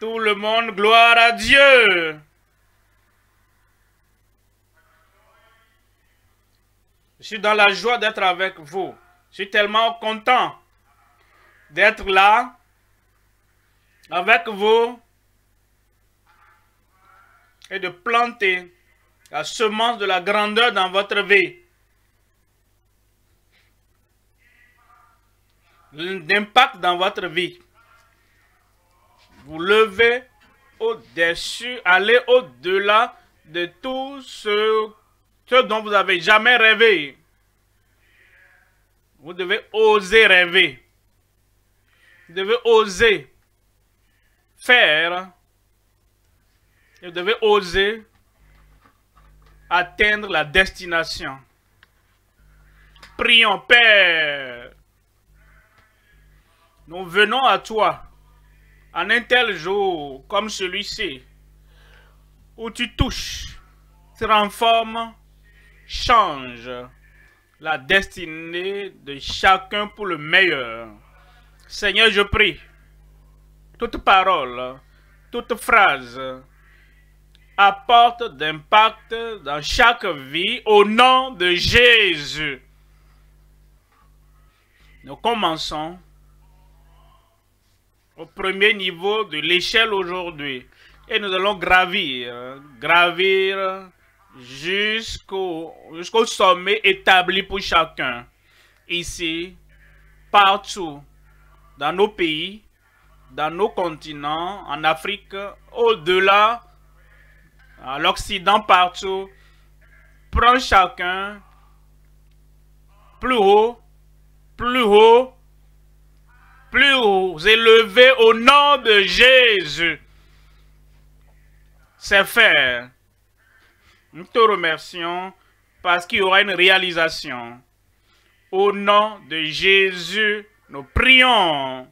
Tout le monde, gloire à Dieu. Je suis dans la joie d'être avec vous. Je suis tellement content d'être là avec vous et de planter la semence de la grandeur dans votre vie. d'impact dans votre vie. Vous levez au-dessus, allez au-delà de tout ce, ce dont vous n'avez jamais rêvé. Vous devez oser rêver. Vous devez oser faire. Vous devez oser atteindre la destination. Prions, Père. Nous venons à toi en un tel jour comme celui-ci, où tu touches, transformes, changes la destinée de chacun pour le meilleur. Seigneur, je prie, toute parole, toute phrase apporte d'impact dans chaque vie au nom de Jésus. Nous commençons au premier niveau de l'échelle aujourd'hui. Et nous allons gravir, gravir jusqu'au sommet établi pour chacun. Ici, partout, dans nos pays, dans nos continents, en Afrique, au-delà, à l'Occident, partout. Prends chacun plus haut, plus haut, plus haut, élevé au nom de Jésus. C'est fait. Nous te remercions parce qu'il y aura une réalisation. Au nom de Jésus, nous prions.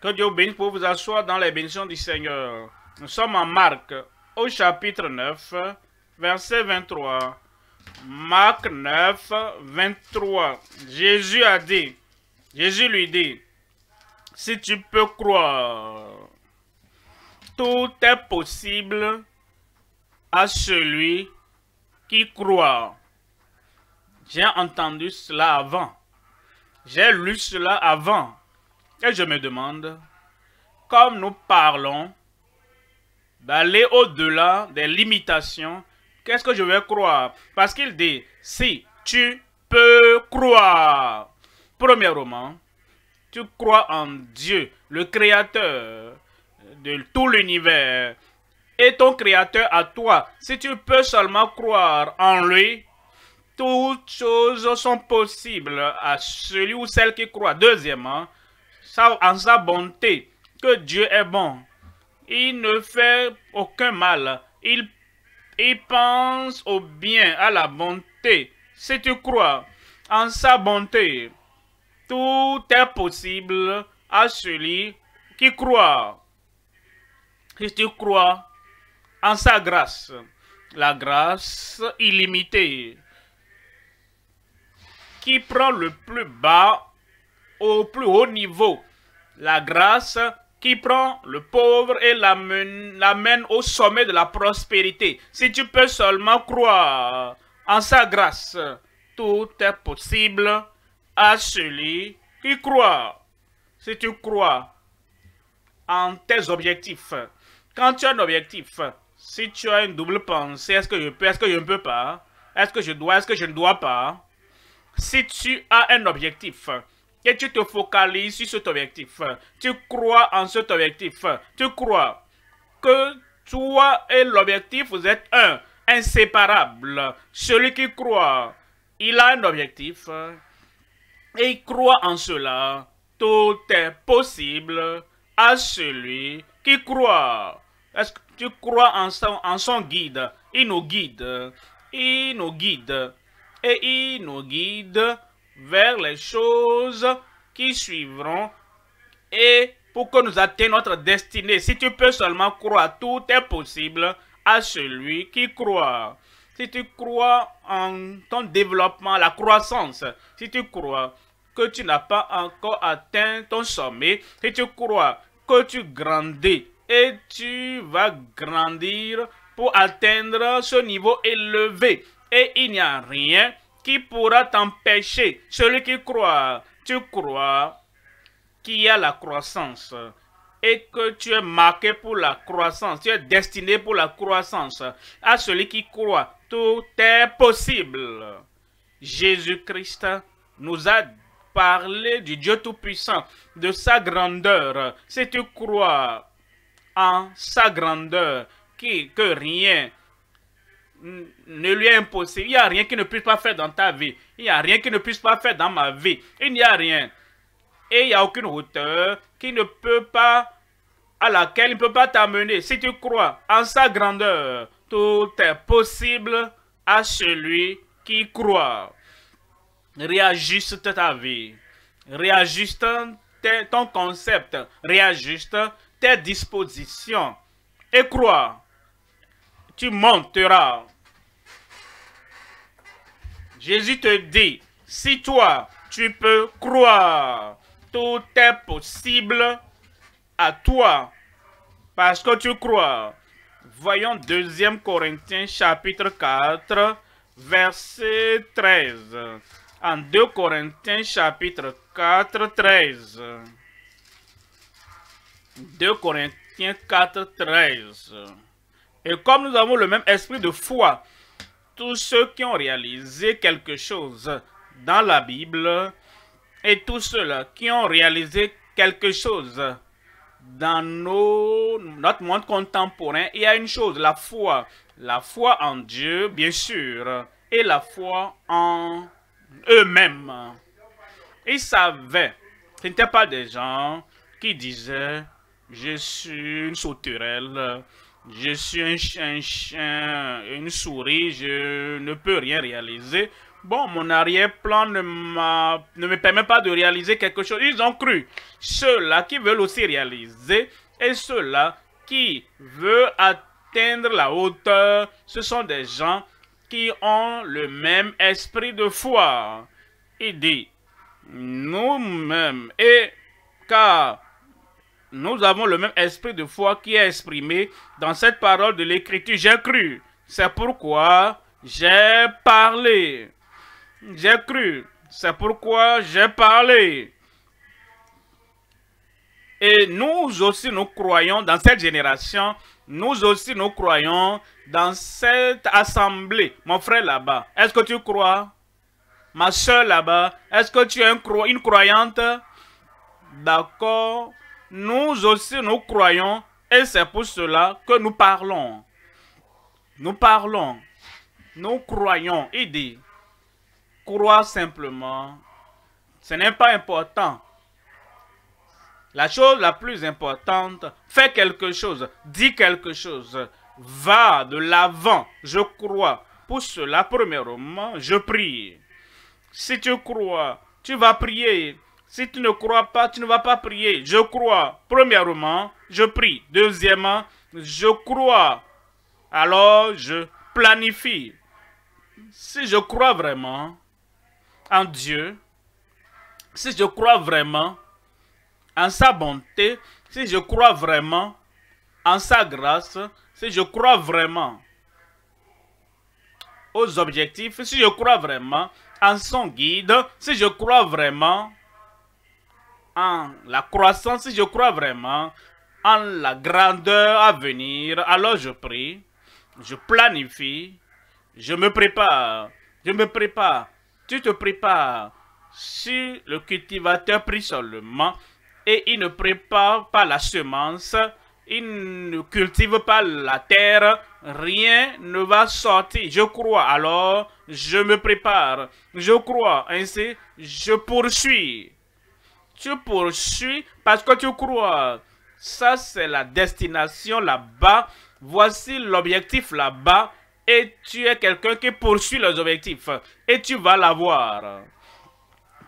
Que Dieu bénisse pour vous asseoir dans les bénédictions du Seigneur. Nous sommes en Marc, au chapitre 9, verset 23. Marc 9, 23. Jésus a dit, Jésus lui dit, si tu peux croire, tout est possible à celui qui croit. J'ai entendu cela avant. J'ai lu cela avant. Et je me demande, comme nous parlons d'aller au-delà des limitations Qu'est-ce que je vais croire Parce qu'il dit, si tu peux croire, premièrement, tu crois en Dieu, le créateur de tout l'univers, et ton créateur à toi. Si tu peux seulement croire en lui, toutes choses sont possibles à celui ou celle qui croit. Deuxièmement, en sa bonté, que Dieu est bon. Il ne fait aucun mal. Il et pense au bien, à la bonté. Si tu crois en sa bonté, tout est possible à celui qui croit. Si tu crois en sa grâce, la grâce illimitée, qui prend le plus bas au plus haut niveau, la grâce qui prend le pauvre et l'amène au sommet de la prospérité. Si tu peux seulement croire en sa grâce, tout est possible à celui qui croit. Si tu crois en tes objectifs, quand tu as un objectif, si tu as une double pensée, est-ce que je peux, est-ce que je ne peux pas, est-ce que je dois, est-ce que je ne dois pas, si tu as un objectif, et tu te focalises sur cet objectif. Tu crois en cet objectif. Tu crois que toi et l'objectif, vous êtes un, inséparable. Celui qui croit, il a un objectif et il croit en cela. Tout est possible à celui qui croit. Est-ce que tu crois en son, en son guide Il nous guide. Il nous guide. Et il nous guide vers les choses qui suivront et pour que nous atteignions notre destinée. Si tu peux seulement croire, tout est possible à celui qui croit. Si tu crois en ton développement, la croissance, si tu crois que tu n'as pas encore atteint ton sommet, si tu crois que tu grandis et tu vas grandir pour atteindre ce niveau élevé et il n'y a rien qui pourra t'empêcher Celui qui croit, tu crois qu'il y a la croissance et que tu es marqué pour la croissance, tu es destiné pour la croissance. À celui qui croit, tout est possible. Jésus-Christ nous a parlé du Dieu Tout-Puissant, de sa grandeur. Si tu crois en sa grandeur, que rien ne lui est impossible. Il n'y a rien qui ne puisse pas faire dans ta vie. Il n'y a rien qui ne puisse pas faire dans ma vie. Il n'y a rien. Et il n'y a aucune hauteur qui ne peut pas, à laquelle il ne peut pas t'amener. Si tu crois en sa grandeur, tout est possible à celui qui croit. Réajuste ta vie. Réajuste ton concept. Réajuste tes dispositions. Et crois. Tu monteras. Jésus te dit, si toi, tu peux croire, tout est possible à toi, parce que tu crois. Voyons 2 Corinthiens chapitre 4, verset 13. En 2 Corinthiens chapitre 4, 13. 2 Corinthiens 4, 13. Et comme nous avons le même esprit de foi, tous ceux qui ont réalisé quelque chose dans la Bible et tous ceux-là qui ont réalisé quelque chose dans nos, notre monde contemporain, il y a une chose, la foi. La foi en Dieu, bien sûr, et la foi en eux-mêmes. Ils savaient, ce n'étaient pas des gens qui disaient, je suis une sauterelle, je suis un, chien, une souris, je ne peux rien réaliser. Bon, mon arrière-plan ne, ne me permet pas de réaliser quelque chose. Ils ont cru. Ceux-là qui veulent aussi réaliser et ceux-là qui veulent atteindre la hauteur, ce sont des gens qui ont le même esprit de foi. Il dit, nous-mêmes, et car nous avons le même esprit de foi qui est exprimé dans cette parole de l'Écriture. J'ai cru. C'est pourquoi j'ai parlé. J'ai cru. C'est pourquoi j'ai parlé. Et nous aussi, nous croyons dans cette génération, nous aussi, nous croyons dans cette assemblée. Mon frère là-bas, est-ce que tu crois? Ma soeur là-bas, est-ce que tu es une croyante? D'accord nous aussi nous croyons et c'est pour cela que nous parlons. Nous parlons, nous croyons. Il dit, crois simplement, ce n'est pas important. La chose la plus importante, fais quelque chose, dis quelque chose, va de l'avant, je crois. Pour cela, premièrement, je prie. Si tu crois, tu vas prier. Si tu ne crois pas, tu ne vas pas prier. Je crois. Premièrement, je prie. Deuxièmement, je crois. Alors, je planifie. Si je crois vraiment en Dieu, si je crois vraiment en sa bonté, si je crois vraiment en sa grâce, si je crois vraiment aux objectifs, si je crois vraiment en son guide, si je crois vraiment en la croissance, je crois vraiment en la grandeur à venir. Alors je prie, je planifie, je me prépare, je me prépare, tu te prépares. Si le cultivateur prie seulement et il ne prépare pas la semence, il ne cultive pas la terre, rien ne va sortir. Je crois, alors je me prépare. Je crois, ainsi je poursuis tu poursuis parce que tu crois. Ça, c'est la destination là-bas. Voici l'objectif là-bas. Et tu es quelqu'un qui poursuit les objectifs. Et tu vas l'avoir.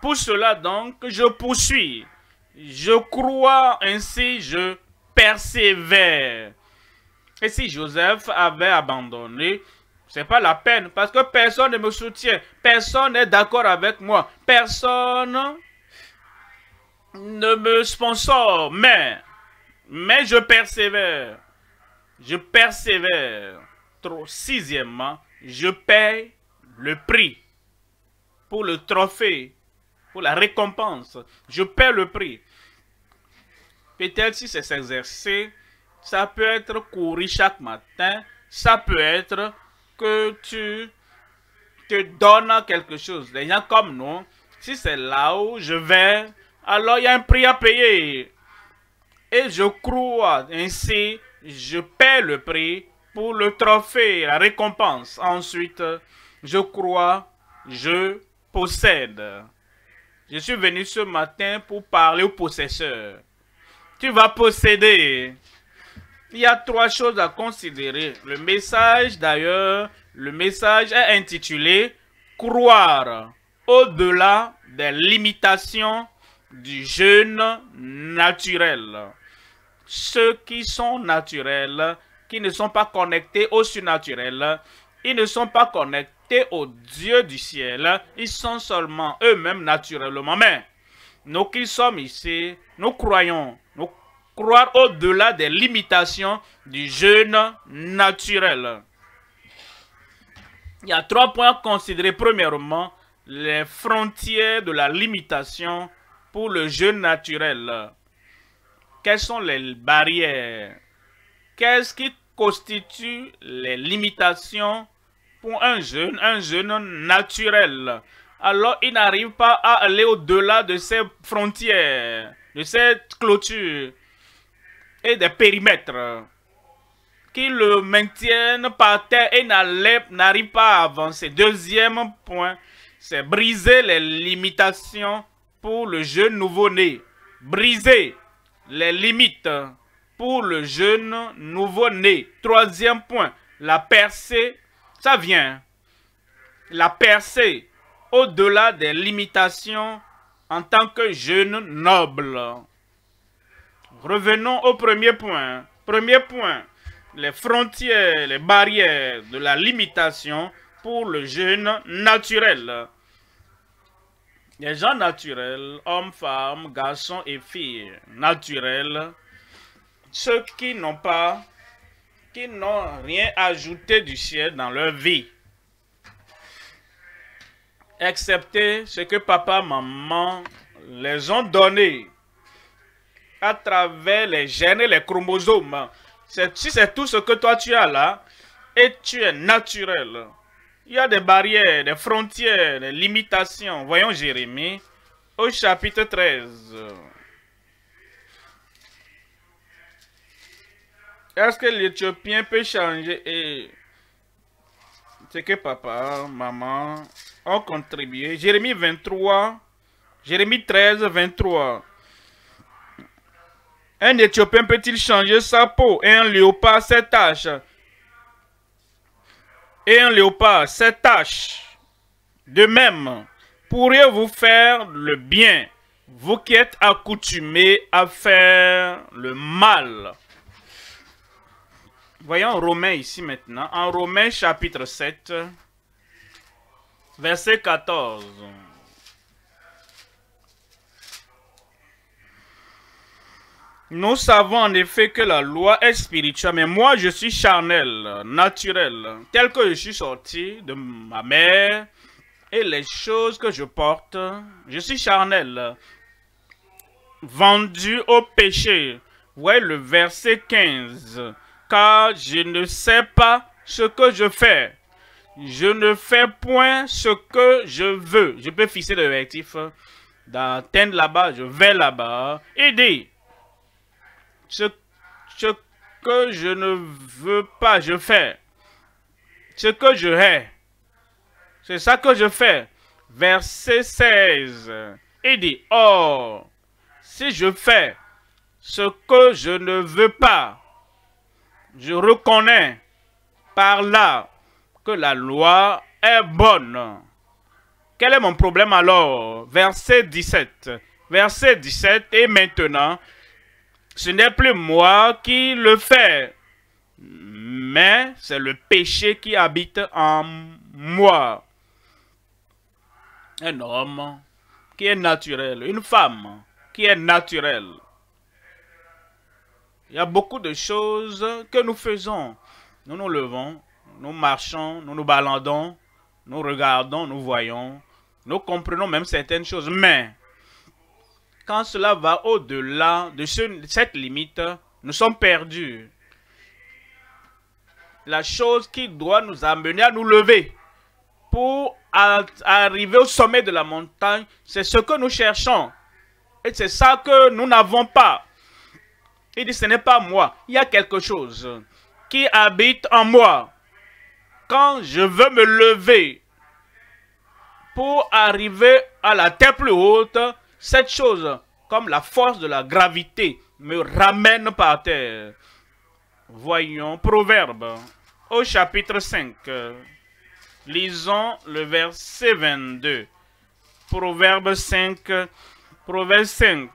Pour cela, donc, je poursuis. Je crois, ainsi je persévère. Et si Joseph avait abandonné, c'est pas la peine. Parce que personne ne me soutient. Personne n'est d'accord avec moi. Personne ne me sponsor, mais, mais je persévère. Je persévère. Trop. Sixièmement, je paye le prix pour le trophée, pour la récompense. Je paye le prix. Peut-être si c'est s'exercer, ça peut être courir chaque matin, ça peut être que tu te donnes quelque chose. Les gens comme nous, si c'est là où je vais alors il y a un prix à payer. Et je crois, ainsi, je paie le prix pour le trophée, la récompense. Ensuite, je crois, je possède. Je suis venu ce matin pour parler au possesseur. Tu vas posséder. Il y a trois choses à considérer. Le message, d'ailleurs, le message est intitulé Croire au-delà des limitations du jeûne naturel. Ceux qui sont naturels, qui ne sont pas connectés au surnaturel, ils ne sont pas connectés au Dieu du ciel, ils sont seulement eux-mêmes naturellement. Mais nous qui sommes ici, nous croyons, nous croire au-delà des limitations du jeûne naturel. Il y a trois points à considérer. Premièrement, les frontières de la limitation le jeûne naturel Quelles sont les barrières Qu'est-ce qui constitue les limitations pour un jeune un jeune naturel Alors, il n'arrive pas à aller au-delà de ses frontières, de cette clôture et des périmètres qui le maintiennent par terre et n'arrive pas à avancer. Deuxième point, c'est briser les limitations pour le jeune nouveau-né, briser les limites pour le jeune nouveau-né. Troisième point, la percée, ça vient. La percée au-delà des limitations en tant que jeune noble. Revenons au premier point. Premier point, les frontières, les barrières de la limitation pour le jeune naturel. Les gens naturels, hommes, femmes, garçons et filles, naturels, ceux qui n'ont pas, qui n'ont rien ajouté du ciel dans leur vie, excepté ce que papa, maman les ont donné à travers les gènes et les chromosomes. Si c'est tout ce que toi tu as là, et tu es naturel, il y a des barrières, des frontières, des limitations. Voyons Jérémie au chapitre 13. Est-ce que l'Éthiopien peut changer et c'est que papa, maman ont contribué. Jérémie 23, Jérémie 13, 23. Un Éthiopien peut-il changer sa peau et un léopard ses taches et un léopard, ces tâches. De même, pourriez-vous faire le bien, vous qui êtes accoutumés à faire le mal. Voyons Romains ici maintenant, en Romains chapitre 7, verset 14. Nous savons en effet que la loi est spirituelle, mais moi je suis charnel, naturel, tel que je suis sorti de ma mère et les choses que je porte. Je suis charnel, vendu au péché. voyez le verset 15. Car je ne sais pas ce que je fais. Je ne fais point ce que je veux. Je peux fixer le l'objectif d'atteindre là-bas. Je vais là-bas. Et dit, ce, que je ne veux pas, je fais. Ce que je hais, c'est ça que je fais. Verset 16. Il dit, or, oh, si je fais ce que je ne veux pas, je reconnais par là que la loi est bonne. Quel est mon problème alors Verset 17. Verset 17, et maintenant, ce n'est plus moi qui le fais, mais c'est le péché qui habite en moi. Un homme qui est naturel, une femme qui est naturelle. Il y a beaucoup de choses que nous faisons. Nous nous levons, nous marchons, nous nous baladons, nous regardons, nous voyons, nous comprenons même certaines choses, mais quand cela va au-delà de, cette limite, nous sommes perdus. La chose qui doit nous amener à nous lever pour arriver au sommet de la montagne, c'est ce que nous cherchons. Et c'est ça que nous n'avons pas. Il dit, ce n'est pas moi. Il y a quelque chose qui habite en moi. Quand je veux me lever pour arriver à la terre plus haute, cette chose, comme la force de la gravité, me ramène par terre. Voyons Proverbe au chapitre 5. Lisons le verset 22. Proverbe 5, Proverbe 5,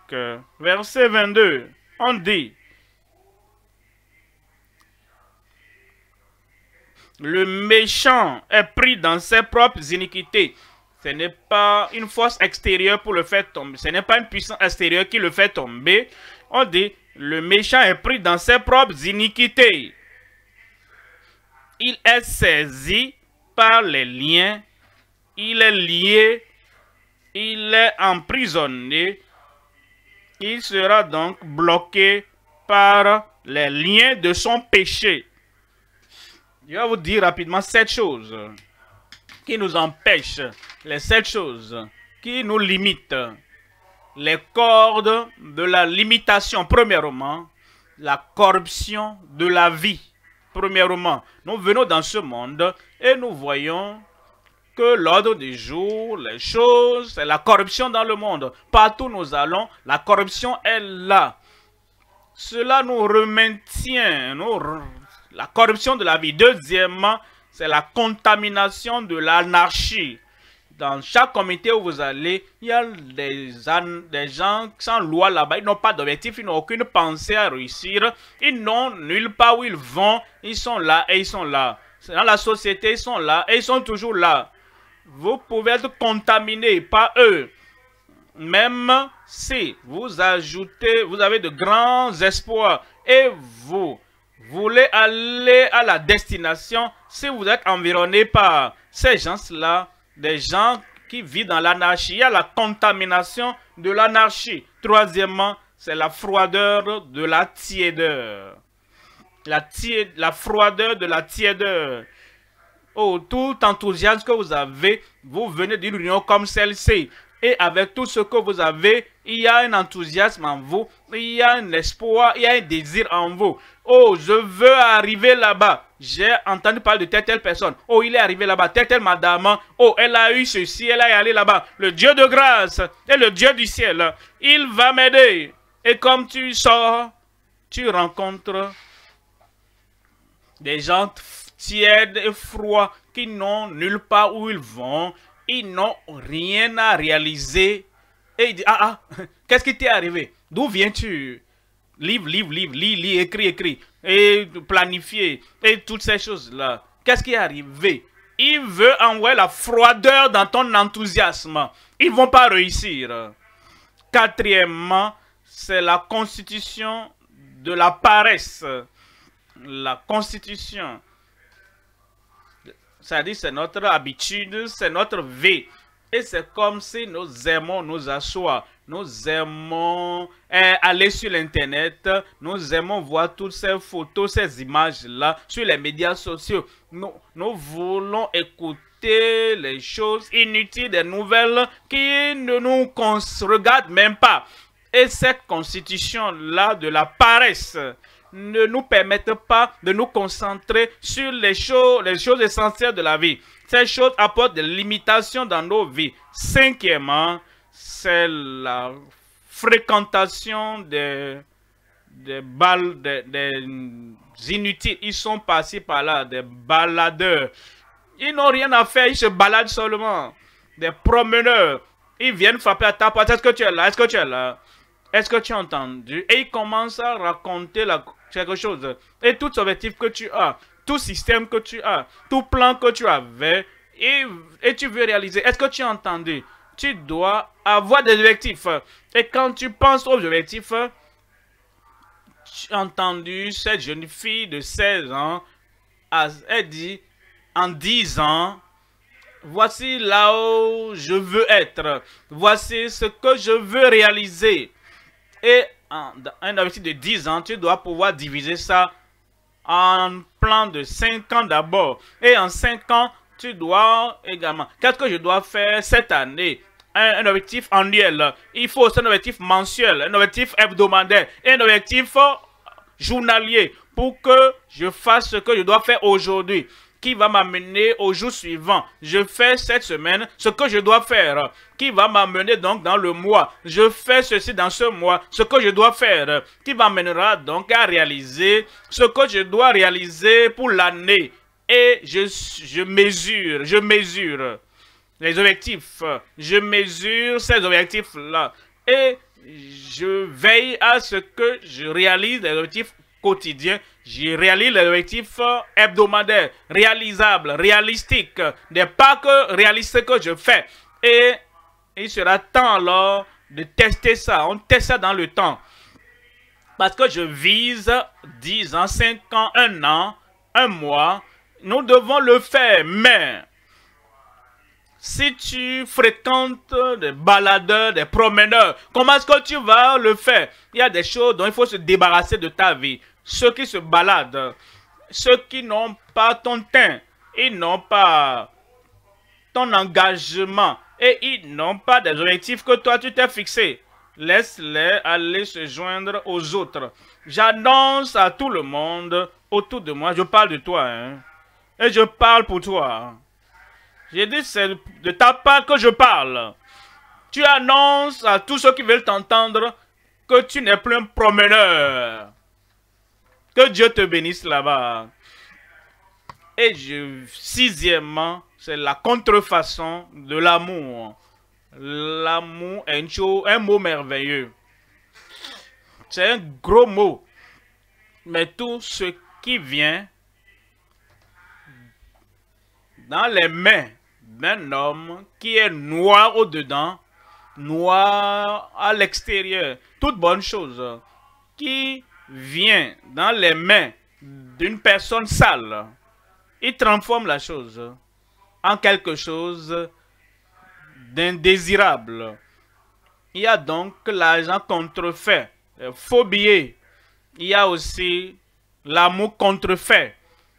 verset 22. On dit, Le méchant est pris dans ses propres iniquités ce n'est pas une force extérieure pour le faire tomber. Ce n'est pas une puissance extérieure qui le fait tomber. On dit, le méchant est pris dans ses propres iniquités. Il est saisi par les liens. Il est lié. Il est emprisonné. Il sera donc bloqué par les liens de son péché. Je vais vous dire rapidement cette chose qui nous empêche les sept choses qui nous limitent, les cordes de la limitation, premièrement, la corruption de la vie. Premièrement, nous venons dans ce monde et nous voyons que l'ordre du jour, les choses, c'est la corruption dans le monde. Partout où nous allons, la corruption est là. Cela nous maintient, la corruption de la vie. Deuxièmement, c'est la contamination de l'anarchie. Dans chaque comité où vous allez, il y a des, des gens sans loi là-bas. Ils n'ont pas d'objectif, ils n'ont aucune pensée à réussir. Ils n'ont nulle part où ils vont. Ils sont là et ils sont là. Dans la société, ils sont là et ils sont toujours là. Vous pouvez être contaminé par eux même si vous ajoutez, vous avez de grands espoirs et vous voulez aller à la destination si vous êtes environné par ces gens-là, des gens qui vivent dans l'anarchie, il y a la contamination de l'anarchie. Troisièmement, c'est la froideur de la tiédeur. La, la froideur de la tiédeur. Oh, tout enthousiasme que vous avez, vous venez d'une union comme celle-ci. Et avec tout ce que vous avez, il y a un enthousiasme en vous, il y a un espoir, il y a un désir en vous. Oh, je veux arriver là-bas. J'ai entendu parler de telle personne. Oh, il est arrivé là-bas, telle telle madame. Oh, elle a eu ceci, elle est allée là-bas. Le Dieu de grâce et le Dieu du ciel, il va m'aider. Et comme tu sors, tu rencontres des gens tièdes et froids qui n'ont nulle part où ils vont. Ils n'ont rien à réaliser. Et ils disent, ah, ah, qu'est-ce qui t'est arrivé D'où viens-tu livre, livre, livre, lis, lis, écrit, écrit. et planifier, et toutes ces choses-là. Qu'est-ce qui est arrivé Il veut envoyer la froideur dans ton enthousiasme. Ils ne vont pas réussir. Quatrièmement, c'est la constitution de la paresse. La constitution. Ça dit c'est notre habitude, c'est notre vie. Et c'est comme si nous aimons nous asseoir. Nous aimons hein, aller sur l'Internet. Nous aimons voir toutes ces photos, ces images-là sur les médias sociaux. Nous, nous voulons écouter les choses inutiles, les nouvelles qui ne nous regardent même pas. Et cette constitution-là de la paresse ne nous permet pas de nous concentrer sur les choses, les choses essentielles de la vie. Ces choses apportent des limitations dans nos vies. Cinquièmement, c'est la fréquentation des, des balles, des, inutiles. Ils sont passés par là, des baladeurs. Ils n'ont rien à faire, ils se baladent seulement. Des promeneurs. Ils viennent frapper à ta porte. Est-ce que tu es là Est-ce que tu es là Est-ce que tu as entendu Et ils commencent à raconter quelque chose. Et tout objectif que tu as, tout système que tu as, tout plan que tu avais, et, et tu veux réaliser. Est-ce que tu as entendu tu dois avoir des objectifs. Et quand tu penses aux objectifs, j'ai entendu cette jeune fille de 16 ans, elle dit, en 10 ans, voici là où je veux être, voici ce que je veux réaliser. Et en, un objectif de 10 ans, tu dois pouvoir diviser ça en plan de 5 ans d'abord. Et en 5 ans, tu dois également, qu'est-ce que je dois faire cette année un, objectif annuel, il faut aussi un objectif mensuel, un objectif hebdomadaire, un objectif euh, journalier pour que je fasse ce que je dois faire aujourd'hui qui va m'amener au jour suivant. Je fais cette semaine ce que je dois faire, qui va m'amener donc dans le mois. Je fais ceci dans ce mois, ce que je dois faire, qui m'amènera donc à réaliser ce que je dois réaliser pour l'année et je, mesure, je mesure les objectifs. Je mesure ces objectifs-là et je veille à ce que je réalise les objectifs quotidiens. j'y réalise les objectifs euh, hebdomadaires, réalisables, réalistiques, des pas que réalistes que je fais. Et il sera temps alors de tester ça. On teste ça dans le temps. Parce que je vise 10 ans, 5 ans, 1 an, 1 mois, nous devons le faire, mais si tu fréquentes des baladeurs, des promeneurs, comment est-ce que tu vas le faire Il y a des choses dont il faut se débarrasser de ta vie. Ceux qui se baladent, ceux qui n'ont pas ton teint, ils n'ont pas ton engagement et ils n'ont pas des objectifs que toi tu t'es fixé. Laisse-les aller se joindre aux autres. J'annonce à tout le monde autour de moi, je parle de toi, hein. Et je parle pour toi. J'ai dit, c'est de ta part que je parle. Tu annonces à tous ceux qui veulent t'entendre que tu n'es plus un promeneur. Que Dieu te bénisse là-bas. Et je, sixièmement, c'est la contrefaçon de l'amour. L'amour est un mot merveilleux. C'est un gros mot. Mais tout ce qui vient dans les mains d'un homme qui est noir au-dedans, noir à l'extérieur. Toute bonne chose qui vient dans les mains d'une personne sale, il transforme la chose en quelque chose d'indésirable. Il y a donc l'argent contrefait, faux euh, Il y a aussi l'amour contrefait.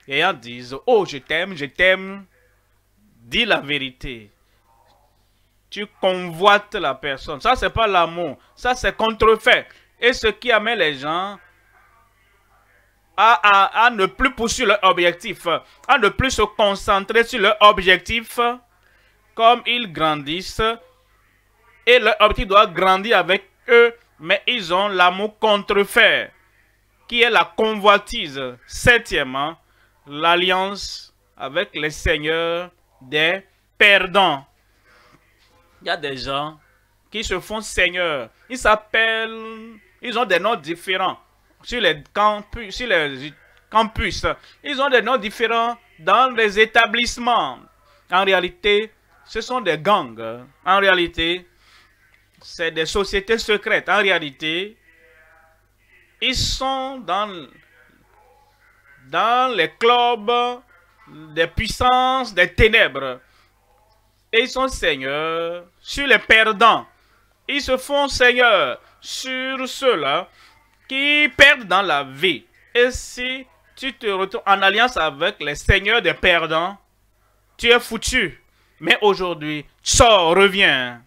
Et ils disent, oh, je t'aime, je t'aime, dis la vérité. Tu convoites la personne. Ça, n'est pas l'amour. Ça, c'est contrefait. Et ce qui amène les gens à, ne plus poursuivre leur objectif, à ne plus se concentrer sur leur objectif comme ils grandissent. Et leur objectif doit grandir avec eux, mais ils ont l'amour contrefait, qui est la convoitise. Septièmement, l'alliance avec les seigneurs des perdants. Il y a des gens qui se font seigneurs. Ils s'appellent, ils ont des noms différents sur les campus, Ils ont des noms différents dans les établissements. En réalité, ce sont des gangs. En réalité, c'est des sociétés secrètes. En réalité, ils sont dans, dans les clubs des puissances des ténèbres. Et ils sont seigneurs sur les perdants. Ils se font seigneurs sur ceux-là qui perdent dans la vie. Et si tu te retrouves en alliance avec les seigneurs des perdants, tu es foutu. Mais aujourd'hui, sors, reviens.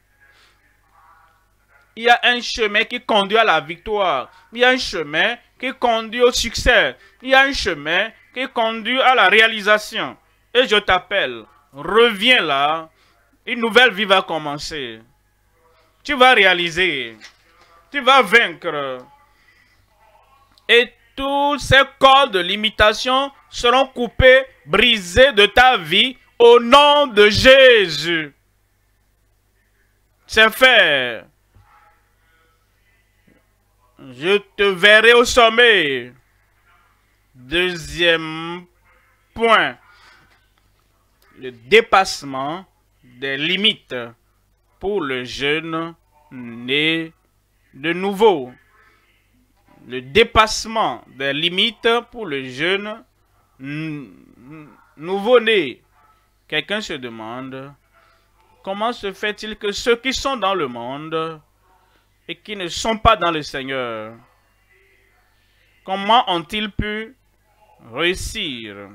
Il y a un chemin qui conduit à la victoire. Il y a un chemin qui conduit au succès. Il y a un chemin conduit à la réalisation. Et je t'appelle, reviens là, une nouvelle vie va commencer. Tu vas réaliser, tu vas vaincre. Et tous ces corps de limitation seront coupés, brisés de ta vie au nom de Jésus. C'est fait. Je te verrai au sommet. Deuxième point, le dépassement des limites pour le jeune né de nouveau. Le dépassement des limites pour le jeune nouveau-né. Quelqu'un se demande, comment se fait-il que ceux qui sont dans le monde et qui ne sont pas dans le Seigneur, comment ont-ils pu réussir.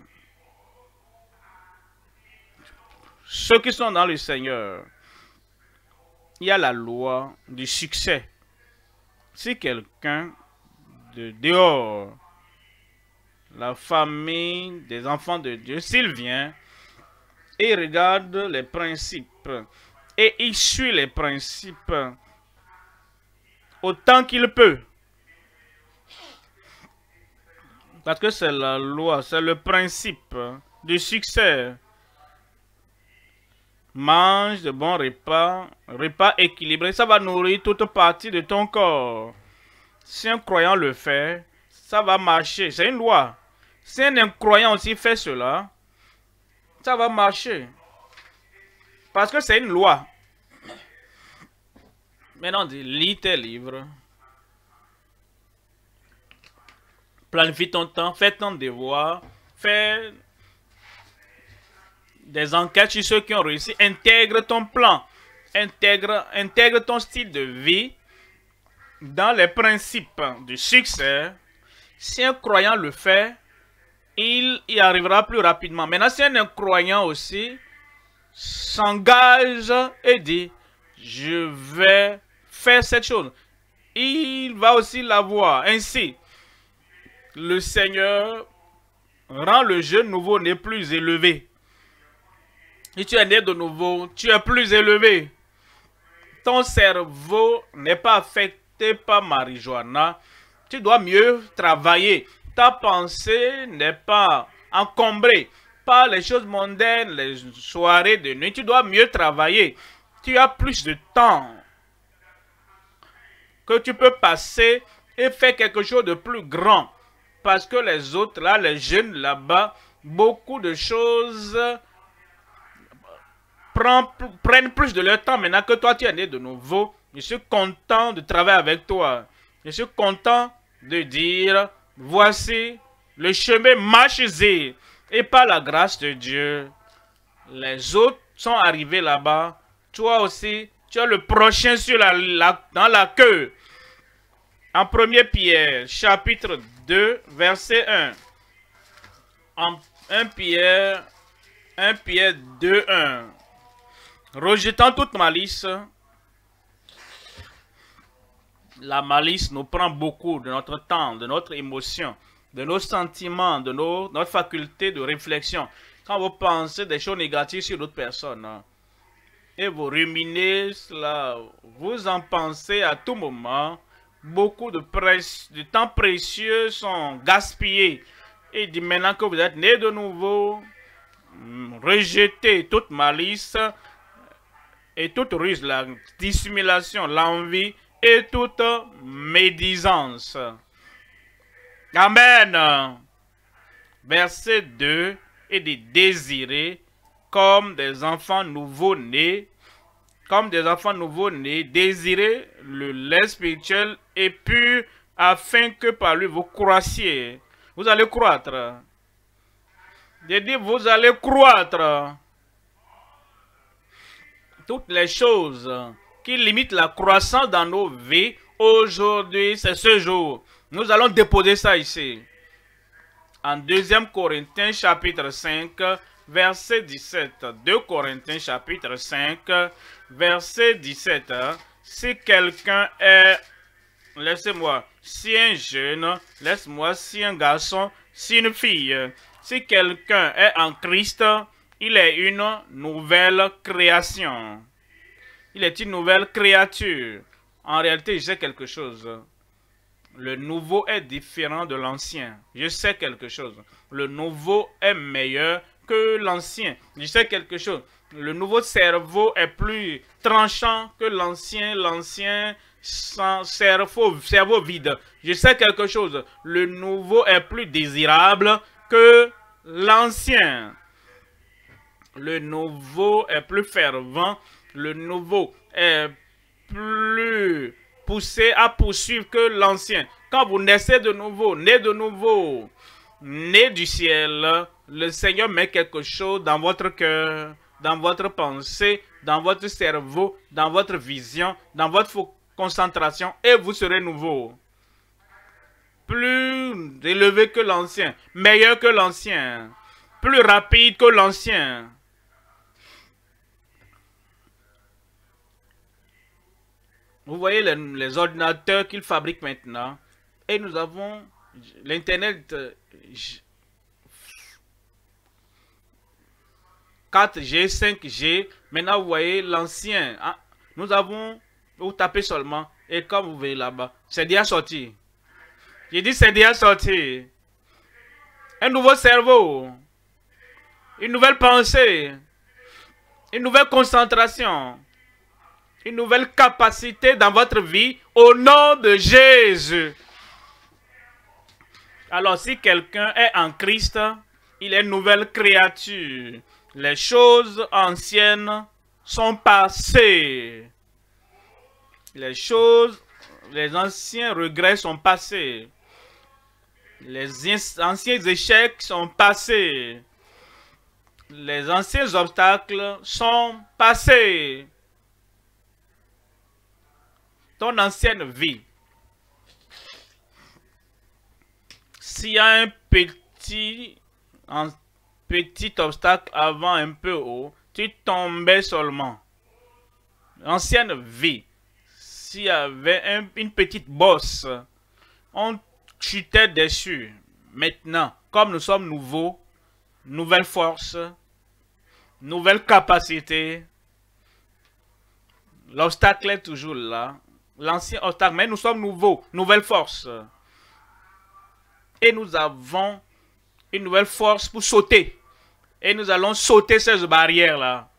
Ceux qui sont dans le Seigneur, il y a la loi du succès. Si quelqu'un de dehors, la famille des enfants de Dieu, s'il vient et regarde les principes et il suit les principes autant qu'il peut, Parce que c'est la loi, c'est le principe du succès. Mange de bons repas, repas équilibrés, ça va nourrir toute partie de ton corps. Si un croyant le fait, ça va marcher, c'est une loi. Si un incroyant aussi fait cela, ça va marcher. Parce que c'est une loi. Maintenant, lis tes livres. planifie ton temps, fais ton devoir, fais des enquêtes sur ceux qui ont réussi, intègre ton plan, intègre, intègre ton style de vie dans les principes du succès. Si un croyant le fait, il y arrivera plus rapidement. Maintenant, si un croyant aussi s'engage et dit, je vais faire cette chose, il va aussi l'avoir. Ainsi, le Seigneur rend le jeune nouveau n'est plus élevé. Et tu es né de nouveau, tu es plus élevé. Ton cerveau n'est pas affecté par marijuana. Tu dois mieux travailler. Ta pensée n'est pas encombrée par les choses mondaines, les soirées de nuit. Tu dois mieux travailler. Tu as plus de temps que tu peux passer et faire quelque chose de plus grand. Parce que les autres, là, les jeunes là-bas, beaucoup de choses prennent plus de leur temps maintenant que toi, tu es né de nouveau. Je suis content de travailler avec toi. Je suis content de dire, voici le chemin, marchez Et par la grâce de Dieu, les autres sont arrivés là-bas. Toi aussi, tu as le prochain sur la, dans la queue. En 1 Pierre, chapitre 2, verset 1. En 1 Pierre, un Pierre 2, 1. Rejetant toute malice, la malice nous prend beaucoup de notre temps, de notre émotion, de nos sentiments, de nos, notre faculté de réflexion. Quand vous pensez des choses négatives sur d'autres personnes, hein, et vous ruminez cela, vous en pensez à tout moment, beaucoup de, temps précieux sont gaspillés. Et dit maintenant que vous êtes né de nouveau, hum, rejetez toute malice et toute ruse, la dissimulation, l'envie et toute médisance. Amen. Verset 2 et de désirer comme des enfants nouveau-nés, comme des enfants nouveaux nés désirer le lait spirituel est pur afin que par lui vous croissiez. Vous allez croître. Je dis, vous allez croître. Toutes les choses qui limitent la croissance dans nos vies, aujourd'hui, c'est ce jour. Nous allons déposer ça ici. En 2 Corinthiens chapitre 5, verset 17. 2 Corinthiens chapitre 5, verset 17 si quelqu'un est, laissez-moi, si un jeune, laisse-moi, si un garçon, si une fille, si quelqu'un est en Christ, il est une nouvelle création. Il est une nouvelle créature. En réalité, sais quelque chose. Le nouveau est différent de l'ancien. Je sais quelque chose. Le nouveau est meilleur que l'ancien. Je sais quelque chose. Le nouveau cerveau est plus tranchant que l'ancien, l'ancien cerveau, cerveau vide. Je sais quelque chose. Le nouveau est plus désirable que l'ancien. Le nouveau est plus fervent. Le nouveau est plus poussé à poursuivre que l'ancien. Quand vous naissez de nouveau, né de nouveau, né du ciel, le Seigneur met quelque chose dans votre cœur dans votre pensée, dans votre cerveau, dans votre vision, dans votre concentration, et vous serez nouveau. Plus élevé que l'ancien, meilleur que l'ancien, plus rapide que l'ancien. Vous voyez les, ordinateurs qu'ils fabriquent maintenant. Et nous avons l'Internet euh, 4G, 5G. Maintenant, vous voyez l'ancien. Hein, nous avons, vous tapez seulement, et comme vous voyez là-bas, c'est déjà sorti. J'ai dit c'est déjà sorti. Un nouveau cerveau. Une nouvelle pensée. Une nouvelle concentration. Une nouvelle capacité dans votre vie au nom de Jésus. Alors si quelqu'un est en Christ, il est une nouvelle créature. Les choses anciennes sont passées. Les choses, les anciens regrets sont passés. Les anciens échecs sont passés. Les anciens obstacles sont passés. Ton ancienne vie. S'il y a un petit petit obstacle avant un peu haut, tu tombais seulement. L'ancienne vie, s'il y avait une petite bosse, on chutait dessus. Maintenant, comme nous sommes nouveaux, nouvelle force, nouvelle capacité, l'obstacle est toujours là. L'ancien obstacle, mais nous sommes nouveaux, nouvelle force. Et nous avons une nouvelle force pour sauter. Et nous allons sauter ces barrières-là.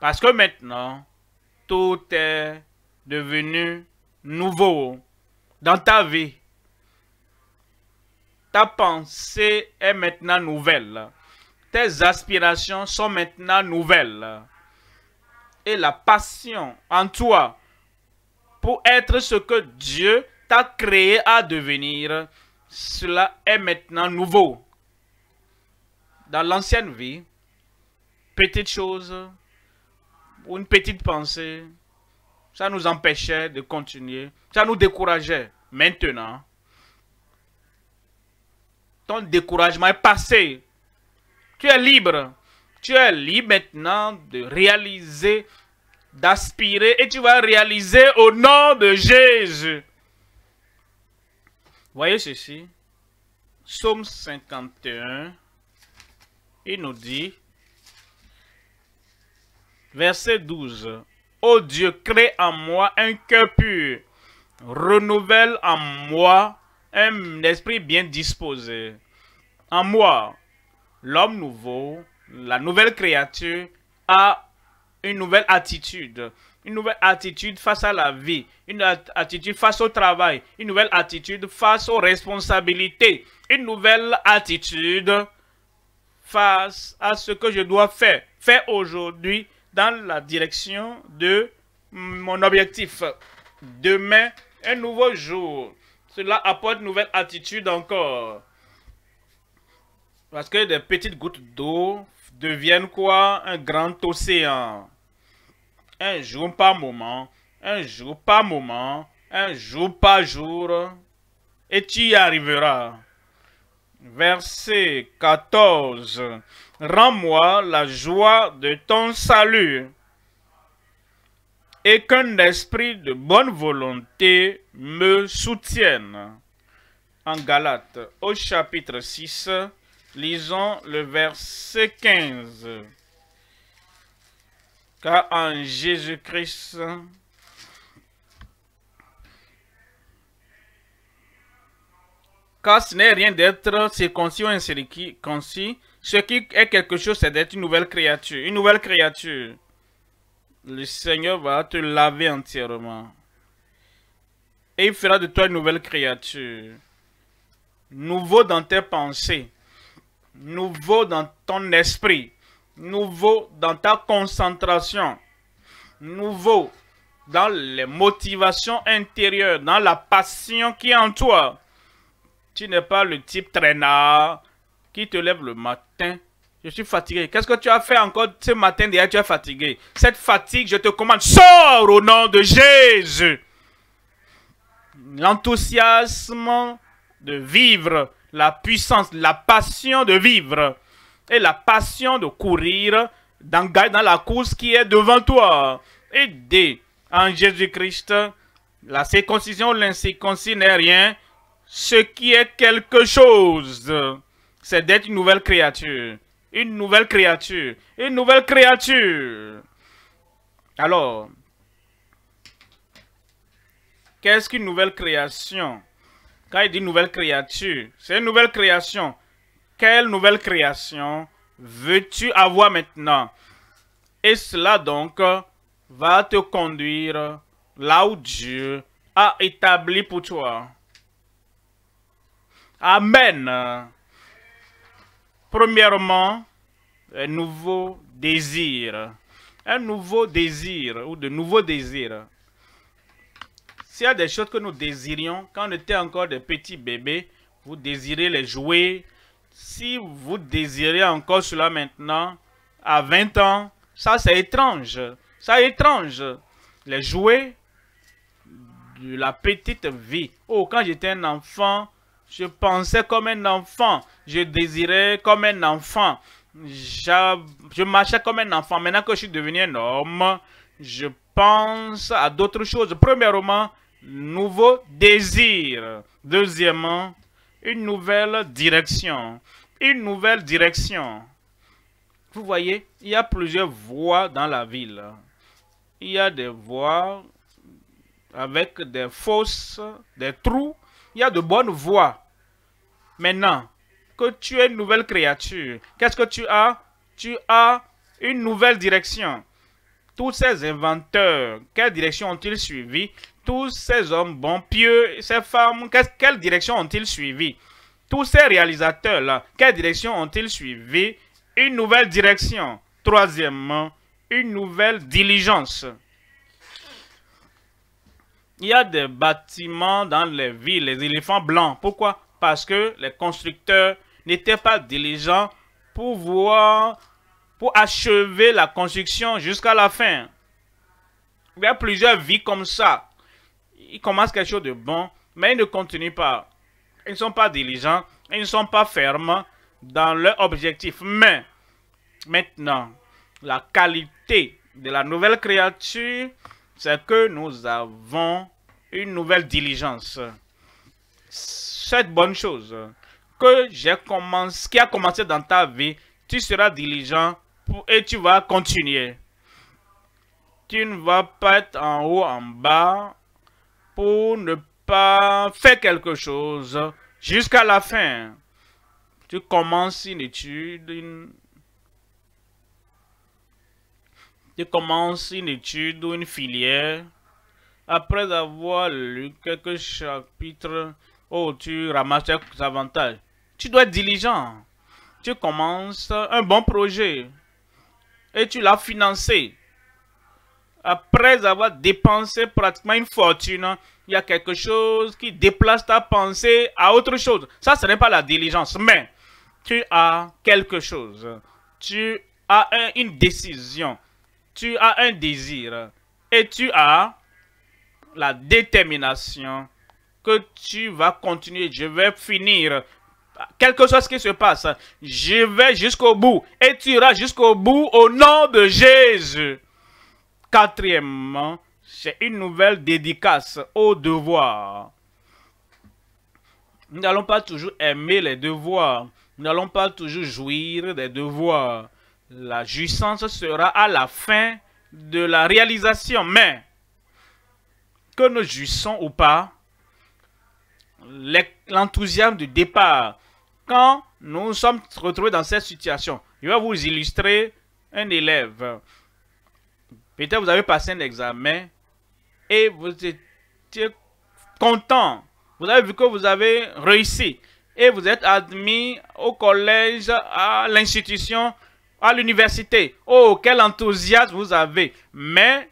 Parce que maintenant, tout est devenu nouveau dans ta vie. Ta pensée est maintenant nouvelle. Tes aspirations sont maintenant nouvelles. Et la passion en toi pour être ce que Dieu t'a créé à devenir, cela est maintenant nouveau dans l'ancienne vie, petite chose, ou une petite pensée, ça nous empêchait de continuer, ça nous décourageait. Maintenant, ton découragement est passé. Tu es libre. Tu es libre maintenant de réaliser, d'aspirer, et tu vas réaliser au nom de Jésus. Voyez ceci. Psaume 51 il nous dit, verset 12, Ô Dieu, crée en moi un cœur pur, renouvelle en moi un esprit bien disposé. En moi, l'homme nouveau, la nouvelle créature, a une nouvelle attitude. Une nouvelle attitude face à la vie, une attitude face au travail, une nouvelle attitude face aux responsabilités, une nouvelle attitude face à ce que je dois faire, faire aujourd'hui dans la direction de mon objectif. Demain, un nouveau jour. Cela apporte une nouvelle attitude encore. Parce que des petites gouttes d'eau deviennent quoi Un grand océan. Un jour par moment, un jour par moment, un jour par jour. Et tu y arriveras verset 14. Rends-moi la joie de ton salut et qu'un esprit de bonne volonté me soutienne. En Galates, au chapitre 6, lisons le verset 15. Car en Jésus-Christ, car ce n'est rien d'être circoncis ou incirconcis. Ce qui est quelque chose, c'est d'être une nouvelle créature. Une nouvelle créature. Le Seigneur va te laver entièrement. Et il fera de toi une nouvelle créature. Nouveau dans tes pensées. Nouveau dans ton esprit. Nouveau dans ta concentration. Nouveau dans les motivations intérieures. Dans la passion qui est en toi tu n'es pas le type traînard qui te lève le matin. Je suis fatigué. Qu'est-ce que tu as fait encore ce matin derrière Tu es fatigué. Cette fatigue, je te commande. Sors au nom de Jésus. L'enthousiasme de vivre. La puissance, la passion de vivre. Et la passion de courir dans, dans la course qui est devant toi. Aidez en Jésus-Christ. La circoncision ou n'est rien ce qui est quelque chose, c'est d'être une nouvelle créature. Une nouvelle créature. Une nouvelle créature. Alors, qu'est-ce qu'une nouvelle création Quand il dit nouvelle créature, c'est une nouvelle création. Quelle nouvelle création veux-tu avoir maintenant Et cela donc va te conduire là où Dieu a établi pour toi. Amen. Premièrement, un nouveau désir. Un nouveau désir ou de nouveaux désirs. S'il y a des choses que nous désirions, quand on était encore des petits bébés, vous désirez les jouer. Si vous désirez encore cela maintenant, à 20 ans, ça c'est étrange. Ça est étrange. Les jouets de la petite vie. Oh, quand j'étais un enfant, je pensais comme un enfant. Je désirais comme un enfant. Je marchais comme un enfant. Maintenant que je suis devenu un homme, je pense à d'autres choses. Premièrement, nouveau désir. Deuxièmement, une nouvelle direction. Une nouvelle direction. Vous voyez, il y a plusieurs voies dans la ville. Il y a des voies avec des fosses, des trous. Il y a de bonnes voies. Maintenant que tu es une nouvelle créature, qu'est-ce que tu as Tu as une nouvelle direction. Tous ces inventeurs, quelle direction ont-ils suivi Tous ces hommes bons, pieux, ces femmes, quelle direction ont-ils suivi Tous ces réalisateurs-là, quelle direction ont-ils suivi Une nouvelle direction. Troisièmement, une nouvelle diligence. Il y a des bâtiments dans les villes, les éléphants blancs. Pourquoi parce que les constructeurs n'étaient pas diligents pour voir, pour achever la construction jusqu'à la fin. Il y a plusieurs vies comme ça. Ils commencent quelque chose de bon, mais ils ne continuent pas. Ils ne sont pas diligents, ils ne sont pas fermes dans leur objectif. Mais, maintenant, la qualité de la nouvelle créature, c'est que nous avons une nouvelle diligence cette bonne chose que j'ai commencé, qui a commencé dans ta vie, tu seras diligent et tu vas continuer. Tu ne vas pas être en haut, en bas pour ne pas faire quelque chose jusqu'à la fin. Tu commences une étude, tu commences une étude ou une filière. Après avoir lu quelques chapitres, Oh, tu ramasses tes avantages. Tu dois être diligent. Tu commences un bon projet. Et tu l'as financé. Après avoir dépensé pratiquement une fortune, il y a quelque chose qui déplace ta pensée à autre chose. Ça, ce n'est pas la diligence, mais tu as quelque chose. Tu as une décision. Tu as un désir. Et tu as la détermination que tu vas continuer. Je vais finir. Quel que soit ce qui se passe, je vais jusqu'au bout. Et tu iras jusqu'au bout au nom de Jésus. Quatrièmement, c'est une nouvelle dédicace au devoir. Nous n'allons pas toujours aimer les devoirs. Nous n'allons pas toujours jouir des devoirs. La jouissance sera à la fin de la réalisation. Mais, que nous jouissons ou pas, l'enthousiasme du départ. Quand nous sommes retrouvés dans cette situation, je vais vous illustrer un élève. Peut-être vous avez passé un examen et vous étiez content. Vous avez vu que vous avez réussi et vous êtes admis au collège, à l'institution, à l'université. Oh, quel enthousiasme vous avez. Mais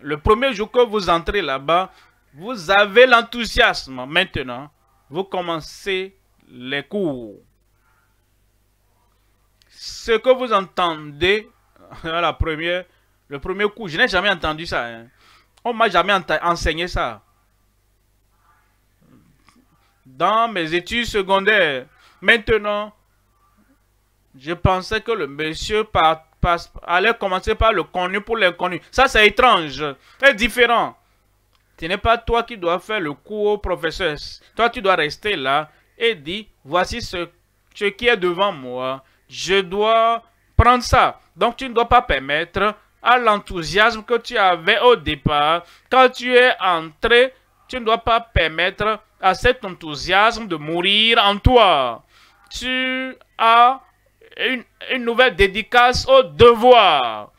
le premier jour que vous entrez là-bas, vous avez l'enthousiasme maintenant. Vous commencez les cours. Ce que vous entendez la première, le premier cours, je n'ai jamais entendu ça. On hein. On m'a jamais enseigné ça. Dans mes études secondaires, maintenant, je pensais que le monsieur allait commencer par le connu pour l'inconnu. Ça, c'est étrange, C'est différent. Ce n'est pas toi qui dois faire le coup au professeur. Toi, tu dois rester là et dire, voici ce, qui est devant moi. Je dois prendre ça. Donc, tu ne dois pas permettre à l'enthousiasme que tu avais au départ, quand tu es entré, tu ne dois pas permettre à cet enthousiasme de mourir en toi. Tu as une, une nouvelle dédicace au devoir.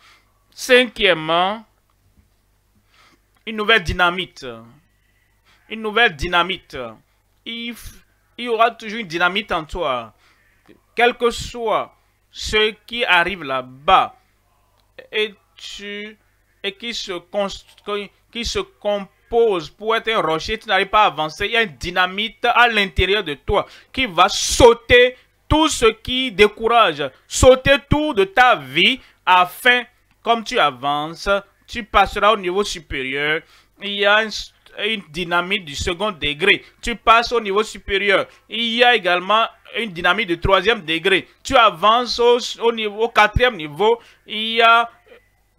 Cinquièmement, une nouvelle dynamite. Une nouvelle dynamite. Il, il y aura toujours une dynamite en toi. Quel que soit ce qui arrive là-bas. Et tu et qui se, qui se compose pour être un rocher, tu n'arrives pas à avancer. Il y a une dynamite à l'intérieur de toi qui va sauter tout ce qui décourage, sauter tout de ta vie afin, comme tu avances, tu passeras au niveau supérieur. Il y a une, dynamique du second degré. Tu passes au niveau supérieur. Il y a également une dynamique du troisième degré. Tu avances au, niveau, quatrième niveau. Il y a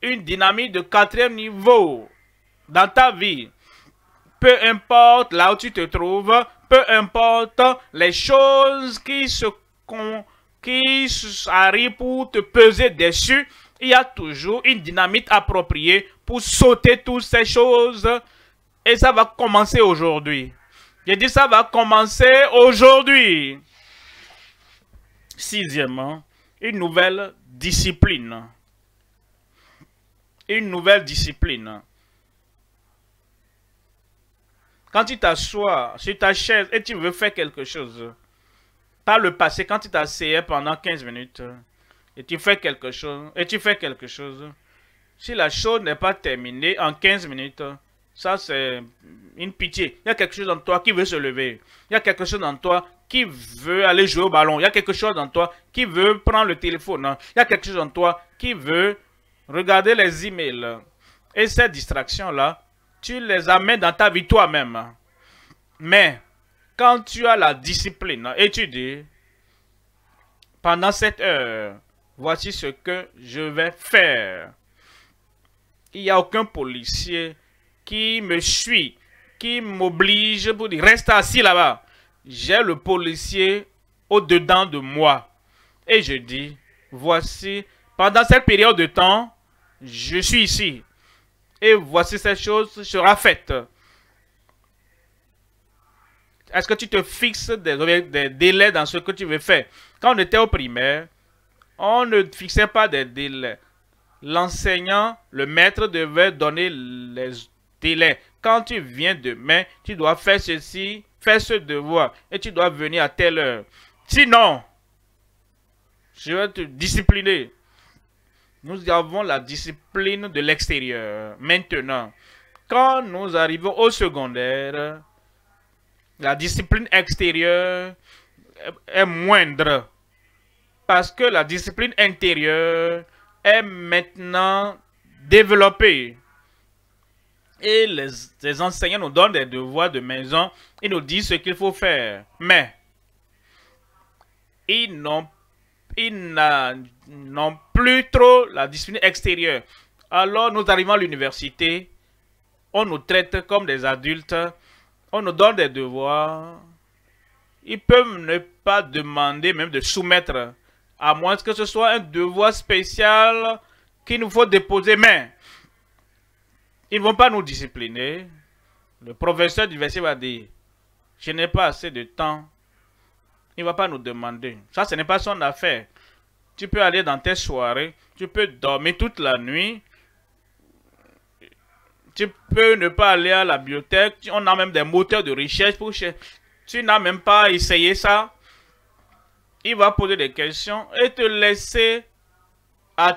une dynamique de quatrième niveau dans ta vie. Peu importe là où tu te trouves, peu importe les choses qui se qui arrivent pour te peser dessus, il y a toujours une dynamite appropriée pour sauter toutes ces choses. Et ça va commencer aujourd'hui. J'ai dit ça va commencer aujourd'hui. Sixièmement, une nouvelle discipline. Une nouvelle discipline. Quand tu t'assois sur ta chaise et tu veux faire quelque chose, par le passé, quand tu t'asseyais pendant 15 minutes, et tu fais quelque chose, et tu fais quelque chose. Si la chose n'est pas terminée en 15 minutes, ça c'est une pitié. Il y a quelque chose en toi qui veut se lever. Il y a quelque chose en toi qui veut aller jouer au ballon. Il y a quelque chose en toi qui veut prendre le téléphone. Il y a quelque chose en toi qui veut regarder les emails. Et ces distractions-là, tu les amènes dans ta vie toi-même. Mais quand tu as la discipline et tu pendant cette heure, Voici ce que je vais faire. Il n'y a aucun policier qui me suit, qui m'oblige pour dire reste assis là-bas. J'ai le policier au-dedans de moi. Et je dis, voici, pendant cette période de temps, je suis ici. Et voici cette chose sera faite. Est-ce que tu te fixes des, des délais dans ce que tu veux faire Quand on était au primaire, on ne fixait pas des délais. L'enseignant, le maître devait donner les délais. Quand tu viens demain, tu dois faire ceci, faire ce devoir et tu dois venir à telle heure. Sinon, je vais te discipliner. Nous avons la discipline de l'extérieur maintenant. Quand nous arrivons au secondaire, la discipline extérieure est moindre parce que la discipline intérieure est maintenant développée. Et les, enseignants nous donnent des devoirs de maison, ils nous disent ce qu'il faut faire. Mais ils n'ont plus trop la discipline extérieure. Alors nous arrivons à l'université, on nous traite comme des adultes, on nous donne des devoirs. Ils peuvent ne pas demander même de soumettre à moins que ce soit un devoir spécial qu'il nous faut déposer. Mais ils ne vont pas nous discipliner. Le professeur du verset va dire, je n'ai pas assez de temps. Il ne va pas nous demander. Ça, ce n'est pas son affaire. Tu peux aller dans tes soirées, tu peux dormir toute la nuit, tu peux ne pas aller à la bibliothèque, on a même des moteurs de recherche pour... Tu n'as même pas essayé ça il va poser des questions et te laisser à,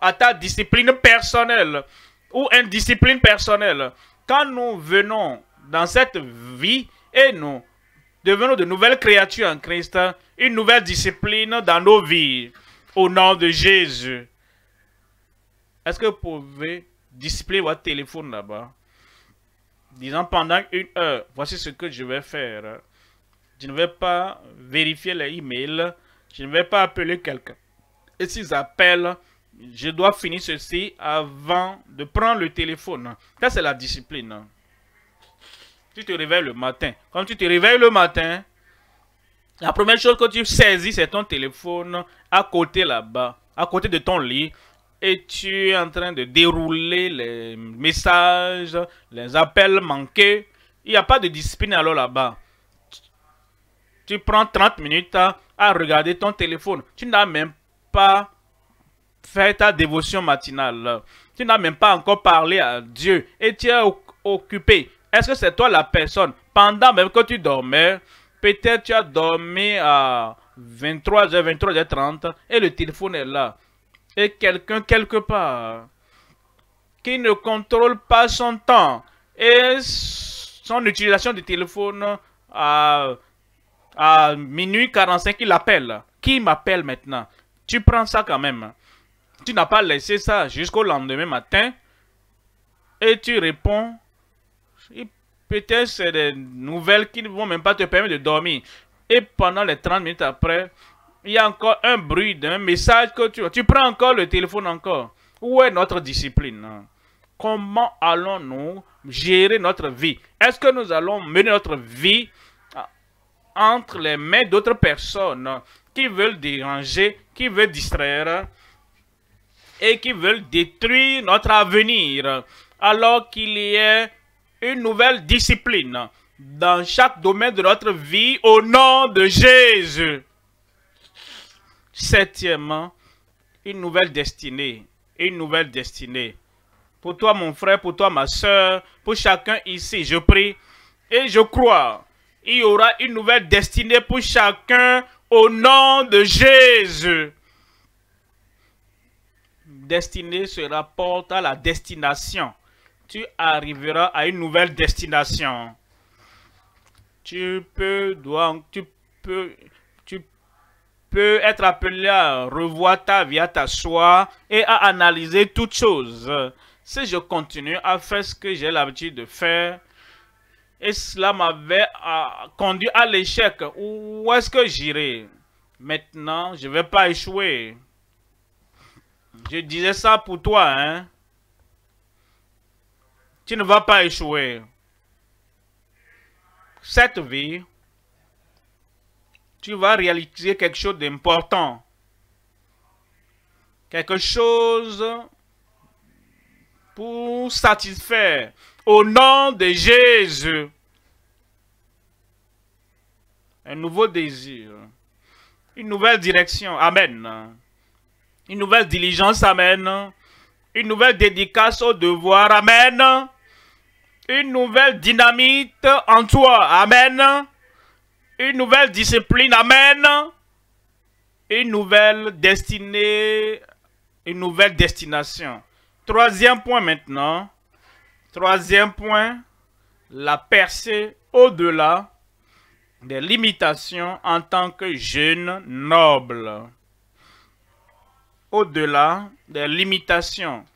à ta discipline personnelle ou une discipline personnelle. Quand nous venons dans cette vie et nous devenons de nouvelles créatures en Christ, une nouvelle discipline dans nos vies, au nom de Jésus. Est-ce que vous pouvez discipliner votre téléphone là-bas? Disons pendant une heure, voici ce que je vais faire je ne vais pas vérifier les emails, je ne vais pas appeler quelqu'un. Et s'ils appellent, je dois finir ceci avant de prendre le téléphone. Ça, c'est la discipline. Tu te réveilles le matin. Quand tu te réveilles le matin, la première chose que tu saisis, c'est ton téléphone à côté là-bas, à côté de ton lit. Et tu es en train de dérouler les messages, les appels manqués. Il n'y a pas de discipline alors là-bas. Tu prends 30 minutes à regarder ton téléphone. Tu n'as même pas fait ta dévotion matinale. Tu n'as même pas encore parlé à Dieu et tu es occupé. Est-ce que c'est toi la personne Pendant même que tu dormais, peut-être tu as dormi à 23h, 23h30 et le téléphone est là. Et quelqu'un quelque part qui ne contrôle pas son temps et son utilisation du téléphone à à minuit 45, il appelle. Qui m'appelle maintenant Tu prends ça quand même. Tu n'as pas laissé ça jusqu'au lendemain matin. Et tu réponds. Peut-être c'est des nouvelles qui ne vont même pas te permettre de dormir. Et pendant les 30 minutes après, il y a encore un bruit d'un message que tu Tu prends encore le téléphone encore. Où est notre discipline Comment allons-nous gérer notre vie Est-ce que nous allons mener notre vie entre les mains d'autres personnes qui veulent déranger, qui veulent distraire et qui veulent détruire notre avenir, alors qu'il y ait une nouvelle discipline dans chaque domaine de notre vie au nom de Jésus. Septièmement, une nouvelle destinée, une nouvelle destinée. Pour toi, mon frère, pour toi, ma soeur, pour chacun ici, je prie et je crois il y aura une nouvelle destinée pour chacun au nom de Jésus. Destinée se rapporte à la destination. Tu arriveras à une nouvelle destination. Tu peux donc, tu peux, tu peux être appelé à revoir ta vie, à soi et à analyser toutes choses. Si je continue à faire ce que j'ai l'habitude de faire, et cela m'avait euh, conduit à l'échec. Où est-ce que j'irai Maintenant, je ne vais pas échouer. Je disais ça pour toi, hein. Tu ne vas pas échouer. Cette vie, tu vas réaliser quelque chose d'important. Quelque chose pour satisfaire au nom de Jésus. Un nouveau désir. Une nouvelle direction. Amen. Une nouvelle diligence. Amen. Une nouvelle dédicace au devoir. Amen. Une nouvelle dynamite en toi. Amen. Une nouvelle discipline. Amen. Une nouvelle destinée. Une nouvelle destination. Troisième point maintenant. Troisième point, la percée au-delà des limitations en tant que jeune noble. Au-delà des limitations,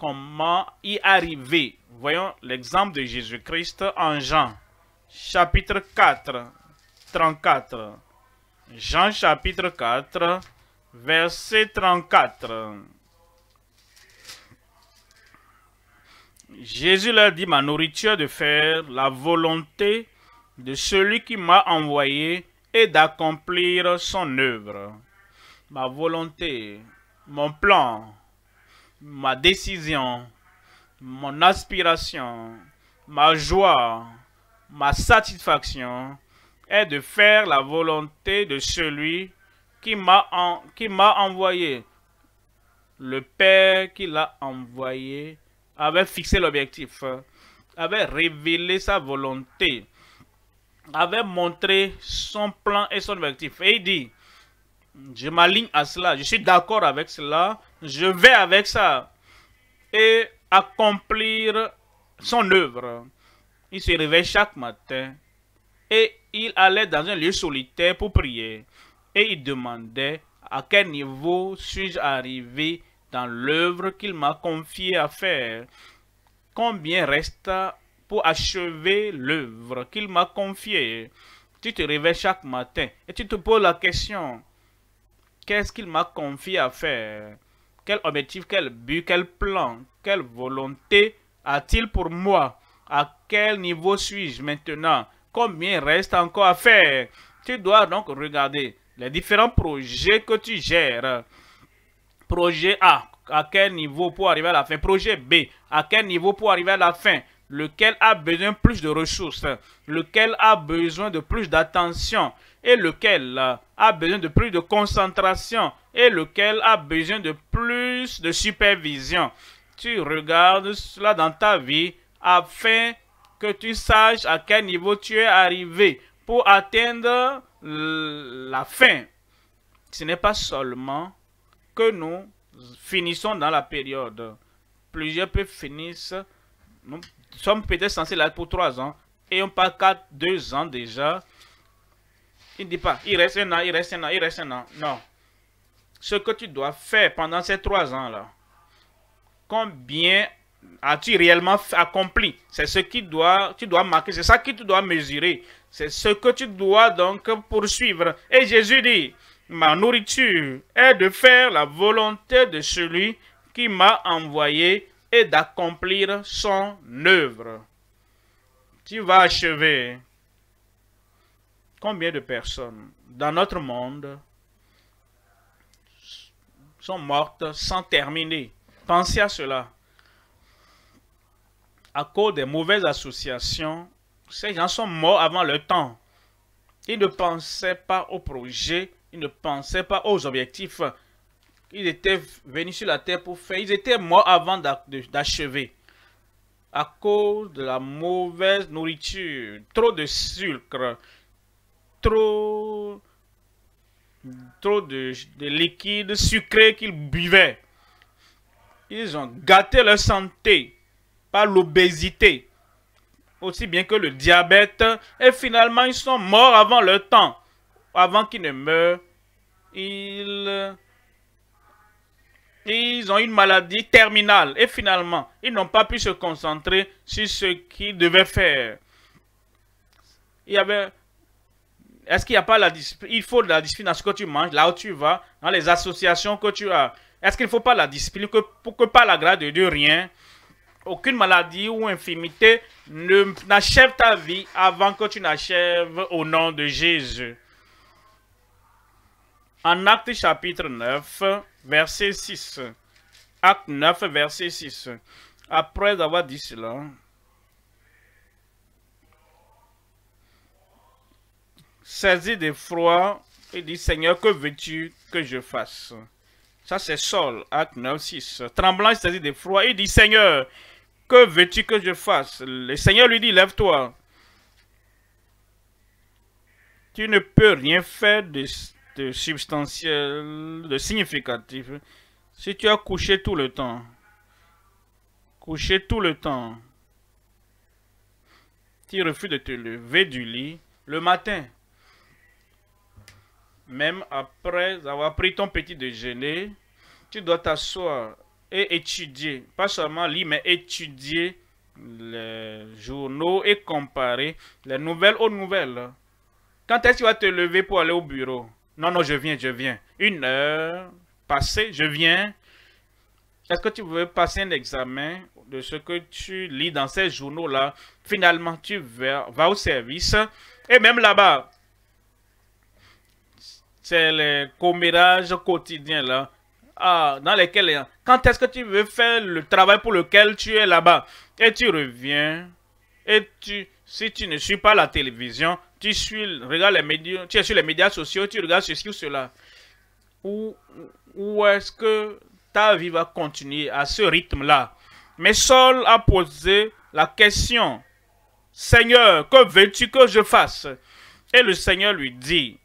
comment y arriver Voyons l'exemple de Jésus-Christ en Jean, chapitre 4, 34. Jean chapitre 4, verset 34. Jésus leur dit, ma nourriture de faire la volonté de celui qui m'a envoyé et d'accomplir son œuvre. Ma volonté, mon plan, ma décision, mon aspiration, ma joie, ma satisfaction est de faire la volonté de celui qui m'a envoyé, le Père qui l'a envoyé avait fixé l'objectif, avait révélé sa volonté, avait montré son plan et son objectif. Et il dit, je m'aligne à cela, je suis d'accord avec cela, je vais avec ça. Et accomplir son œuvre. Il se réveille chaque matin et il allait dans un lieu solitaire pour prier. Et il demandait à quel niveau suis-je arrivé dans l'œuvre qu'il m'a confié à faire. Combien reste pour achever l'œuvre qu'il m'a confiée Tu te réveilles chaque matin et tu te poses la question, qu'est-ce qu'il m'a confié à faire Quel objectif, quel but, quel plan, quelle volonté a-t-il pour moi À quel niveau suis-je maintenant Combien reste encore à faire Tu dois donc regarder les différents projets que tu gères. Projet A, à quel niveau pour arriver à la fin Projet B, à quel niveau pour arriver à la fin Lequel a besoin plus de ressources Lequel a besoin de plus d'attention Et lequel euh, a besoin de plus de concentration Et lequel a besoin de plus de supervision Tu regardes cela dans ta vie afin que tu saches à quel niveau tu es arrivé pour atteindre la fin. Ce n'est pas seulement que nous finissons dans la période. Plusieurs peuvent finissent, nous sommes peut-être censés là pour trois ans, et on part quatre deux ans déjà. Il ne dit pas, il reste un an, il reste un an, il reste un an. Non. Ce que tu dois faire pendant ces trois ans-là, combien as-tu réellement accompli C'est ce qui doit, tu dois marquer, c'est ça qui tu dois mesurer. C'est ce que tu dois donc poursuivre. Et Jésus dit, Ma nourriture est de faire la volonté de celui qui m'a envoyé et d'accomplir son œuvre. Tu vas achever combien de personnes dans notre monde sont mortes sans terminer. Pensez à cela. À cause des mauvaises associations, ces gens sont morts avant le temps. Ils ne pensaient pas au projet ils ne pensaient pas aux objectifs. Ils étaient venus sur la terre pour faire. Ils étaient morts avant d'achever. À cause de la mauvaise nourriture, trop de sucre, trop, trop de, de liquide sucré qu'ils buvaient. Ils ont gâté leur santé par l'obésité, aussi bien que le diabète, et finalement ils sont morts avant leur temps, avant qu'ils ne meurent ils, ils ont une maladie terminale et finalement, ils n'ont pas pu se concentrer sur ce qu'ils devaient faire. Il y avait... Est-ce qu'il n'y a pas la discipline Il faut de la discipline à ce que tu manges, là où tu vas, dans les associations que tu as. Est-ce qu'il ne faut pas la discipline que, pour que par la grâce de Dieu, rien, aucune maladie ou infirmité n'achève ta vie avant que tu n'achèves au nom de Jésus. En Acte chapitre 9, verset 6. Acte 9, verset 6. Après avoir dit cela, saisi froid il dit, Seigneur, que veux-tu que je fasse Ça, c'est Saul, acte 9, 6. Tremblant, il saisit d'effroi, il dit, Seigneur, que veux-tu que je fasse Le Seigneur lui dit, lève-toi. Tu ne peux rien faire de, substantiel, de significatif. Si tu as couché tout le temps, couché tout le temps, tu refuses de te lever du lit le matin, même après avoir pris ton petit déjeuner, tu dois t'asseoir et étudier, pas seulement lire, mais étudier les journaux et comparer les nouvelles aux nouvelles. Quand est-ce que tu vas te lever pour aller au bureau non, non, je viens, je viens. Une heure passée, je viens. Est-ce que tu veux passer un examen de ce que tu lis dans ces journaux-là Finalement, tu vas, au service. Et même là-bas, c'est le commérage quotidien. là. Ah, dans lesquels... Hein. Quand est-ce que tu veux faire le travail pour lequel tu es là-bas Et tu reviens. Et tu, si tu ne suis pas la télévision, tu suis, regarde les médias, es sur les médias sociaux, tu regardes ceci ou cela. Où, où est-ce que ta vie va continuer à ce rythme-là Mais Saul a posé la question, Seigneur, que veux-tu que je fasse Et le Seigneur lui dit,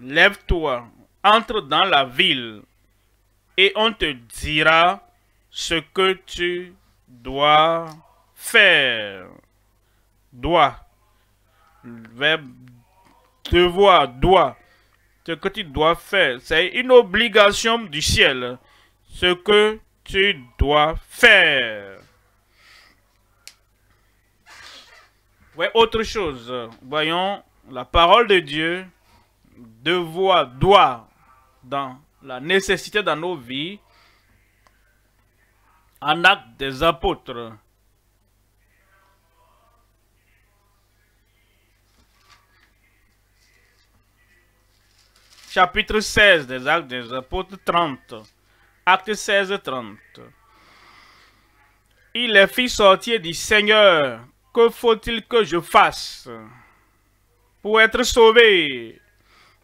Lève-toi, entre dans la ville, et on te dira ce que tu dois faire. Dois le verbe devoir, doit. Ce que tu dois faire, c'est une obligation du ciel. Ce que tu dois faire. Ouais, autre chose. Voyons la parole de Dieu. Devoir, doit, dans la nécessité dans nos vies. En acte des apôtres. chapitre 16 des Actes des Apôtres 30. Acte 16, 30. Il les fit sortir du Seigneur. Que faut-il que je fasse pour être sauvé?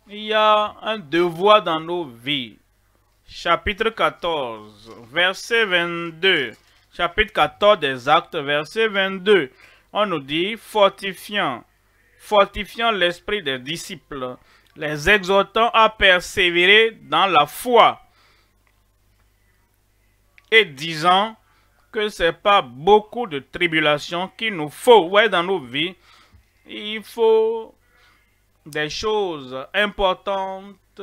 Il y a un devoir dans nos vies. Chapitre 14, verset 22. Chapitre 14 des Actes, verset 22. On nous dit, fortifiant, fortifiant l'esprit des disciples les exhortant à persévérer dans la foi et disant que ce n'est pas beaucoup de tribulations qu'il nous faut. Ouais, dans nos vies, il faut des choses importantes,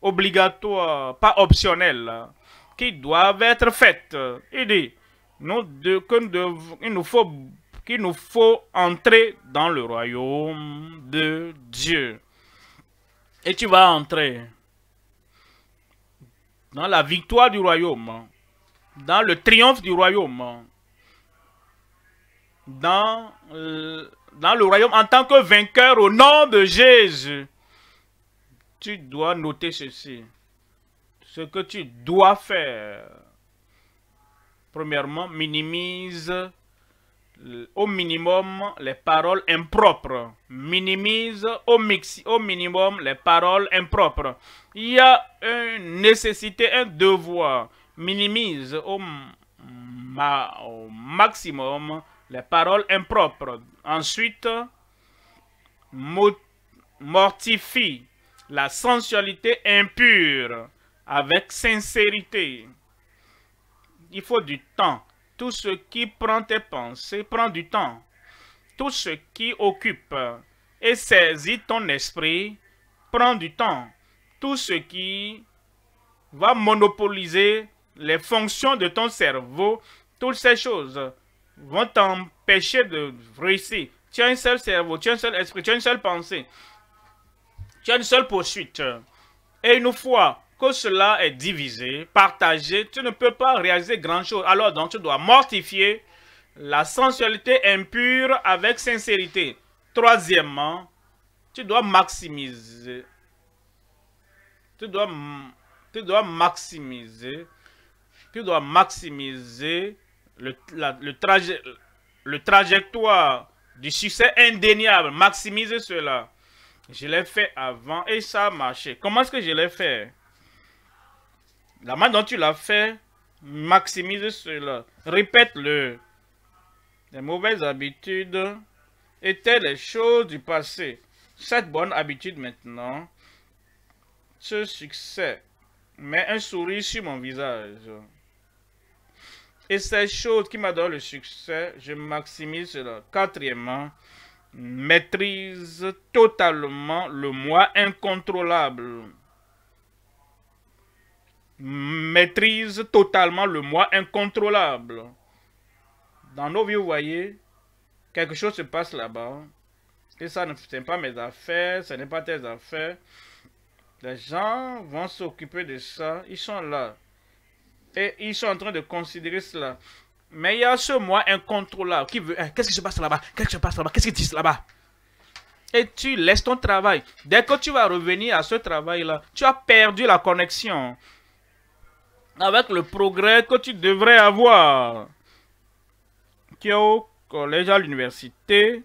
obligatoires, pas optionnelles, qui doivent être faites. Il dit nous, faut qu'il nous faut entrer dans le royaume de Dieu. Et tu vas entrer dans la victoire du royaume, dans le triomphe du royaume, dans, euh, dans le royaume en tant que vainqueur au nom de Jésus. Tu dois noter ceci. Ce que tu dois faire. Premièrement, minimise au minimum les paroles impropres. Minimise au, au minimum les paroles impropres. Il y a une nécessité, un devoir. Minimise au, au maximum les paroles impropres. Ensuite, mortifie la sensualité impure avec sincérité. Il faut du temps tout ce qui prend tes pensées prend du temps. Tout ce qui occupe et saisit ton esprit prend du temps. Tout ce qui va monopoliser les fonctions de ton cerveau, toutes ces choses vont t'empêcher de réussir. Tu as un seul cerveau, tu as un seul esprit, tu as une seule pensée, tu as une seule poursuite. Et une fois que cela est divisé, partagé, tu ne peux pas réaliser grand-chose. Alors donc, tu dois mortifier la sensualité impure avec sincérité. Troisièmement, tu dois maximiser. Tu dois, tu dois maximiser. Tu dois maximiser le, trajet, le, le trajectoire du succès indéniable. Maximiser cela. Je l'ai fait avant et ça a marché. Comment est-ce que je l'ai fait la main dont tu l'as fait, maximise cela. Répète-le. Les mauvaises habitudes étaient les choses du passé. Cette bonne habitude maintenant, ce succès, met un sourire sur mon visage. Et ces choses qui m'adorent le succès, je maximise cela. Quatrièmement, maîtrise totalement le moi incontrôlable maîtrise totalement le moi incontrôlable. Dans nos vies, vous voyez, quelque chose se passe là-bas. Et ça, ce n'est pas mes affaires, ce n'est pas tes affaires. Les gens vont s'occuper de ça. Ils sont là. Et ils sont en train de considérer cela. Mais il y a ce moi incontrôlable qui veut... Hein, qu'est-ce qui se passe là-bas Qu'est-ce qui se passe là-bas Qu'est-ce qui se là-bas et tu laisses ton travail. Dès que tu vas revenir à ce travail-là, tu as perdu la connexion avec le progrès que tu devrais avoir. qui au collège, à l'université,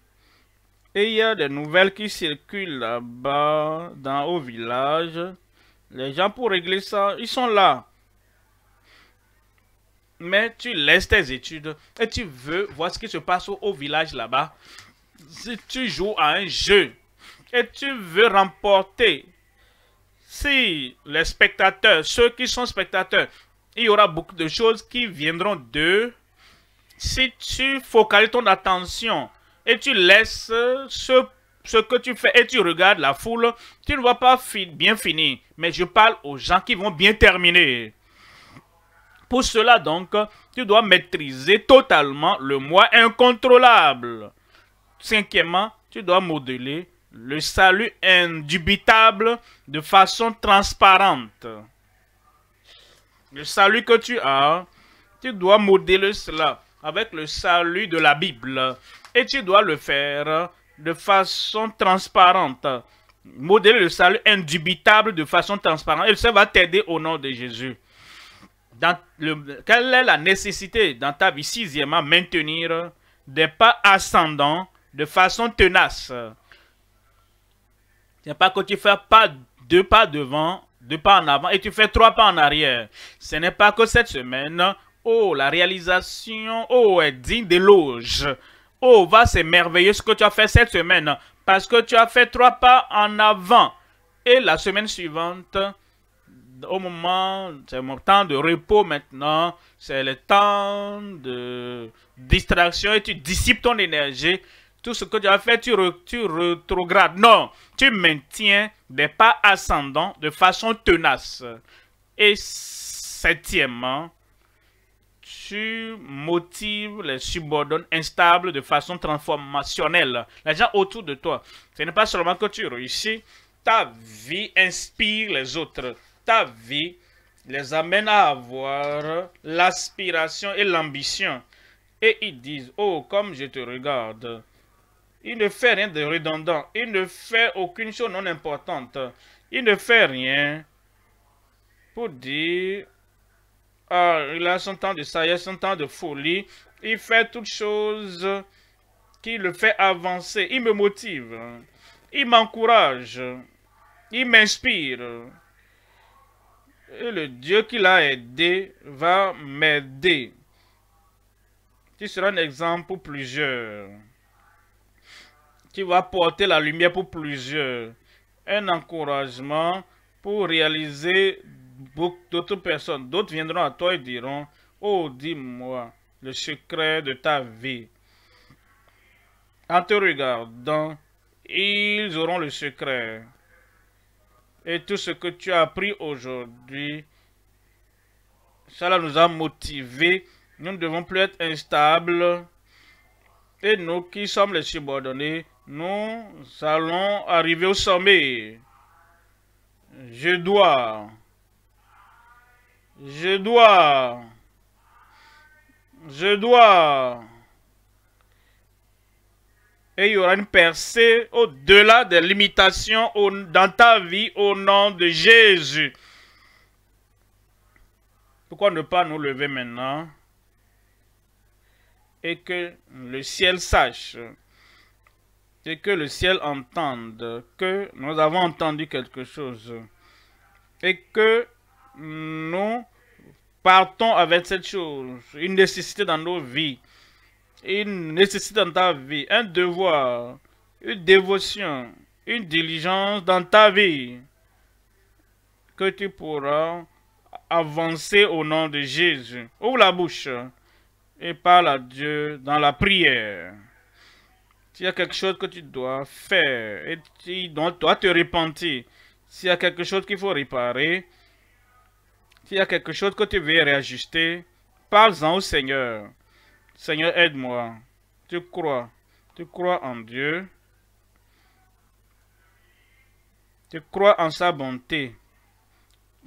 et il y a des nouvelles qui circulent là-bas, dans au village. Les gens, pour régler ça, ils sont là. Mais tu laisses tes études et tu veux voir ce qui se passe au village là-bas. Si tu joues à un jeu et tu veux remporter si les spectateurs, ceux qui sont spectateurs, il y aura beaucoup de choses qui viendront d'eux. Si tu focalises ton attention et tu laisses ce, que tu fais et tu regardes la foule, tu ne vas pas bien finir. Mais je parle aux gens qui vont bien terminer. Pour cela donc, tu dois maîtriser totalement le moi incontrôlable. Cinquièmement, tu dois modeler le salut indubitable de façon transparente. Le salut que tu as, tu dois modeler cela avec le salut de la Bible. Et tu dois le faire de façon transparente. Modeler le salut indubitable de façon transparente. Et ça va t'aider au nom de Jésus. Dans quelle est la nécessité dans ta vie, sixièmement, maintenir des pas ascendants de façon tenace. C'est pas que tu fais pas deux pas devant, deux pas en avant et tu fais trois pas en arrière. Ce n'est pas que cette semaine, oh, la réalisation, oh, est digne d'éloge. Oh, va merveilleux ce que tu as fait cette semaine parce que tu as fait trois pas en avant. Et la semaine suivante, au moment, c'est mon temps de repos maintenant, c'est le temps de distraction et tu dissipes ton énergie tout ce que tu as fait, tu, retrogrades. Non, tu maintiens des pas ascendants de façon tenace. Et septièmement, tu motives les subordonnes instables de façon transformationnelle. Les gens autour de toi. Ce n'est pas seulement que tu réussis, ta vie inspire les autres. Ta vie les amène à avoir l'aspiration et l'ambition. Et ils disent, oh, comme je te regarde, il ne fait rien de redondant. Il ne fait aucune chose non importante. Il ne fait rien pour dire ah, il a son temps de sagesse, son temps de folie. Il fait toutes choses qui le fait avancer. Il me motive. Il m'encourage. Il m'inspire. Et le Dieu qui l'a aidé va m'aider. Tu seras un exemple pour plusieurs va porter la lumière pour plusieurs. Un encouragement pour réaliser d'autres personnes. D'autres viendront à toi et diront, oh, dis-moi le secret de ta vie. En te regardant, ils auront le secret. Et tout ce que tu as appris aujourd'hui, cela nous a motivés. Nous ne devons plus être instables. Et nous qui sommes les subordonnés, nous allons arriver au sommet. Je dois, je dois, je dois. Et il y aura une percée au-delà des limitations dans ta vie au nom de Jésus. Pourquoi ne pas nous lever maintenant et que le ciel sache et que le ciel entende que nous avons entendu quelque chose et que nous partons avec cette chose, une nécessité dans nos vies, une nécessité dans ta vie, un devoir, une dévotion, une diligence dans ta vie, que tu pourras avancer au nom de Jésus. Ouvre la bouche et parle à Dieu dans la prière. S'il y a quelque chose que tu dois faire et dont tu dois te repentir, s'il y a quelque chose qu'il faut réparer, s'il y a quelque chose que tu veux réajuster, parle-en au Seigneur. Seigneur, aide-moi. Tu crois. Tu crois en Dieu. Tu crois en sa bonté.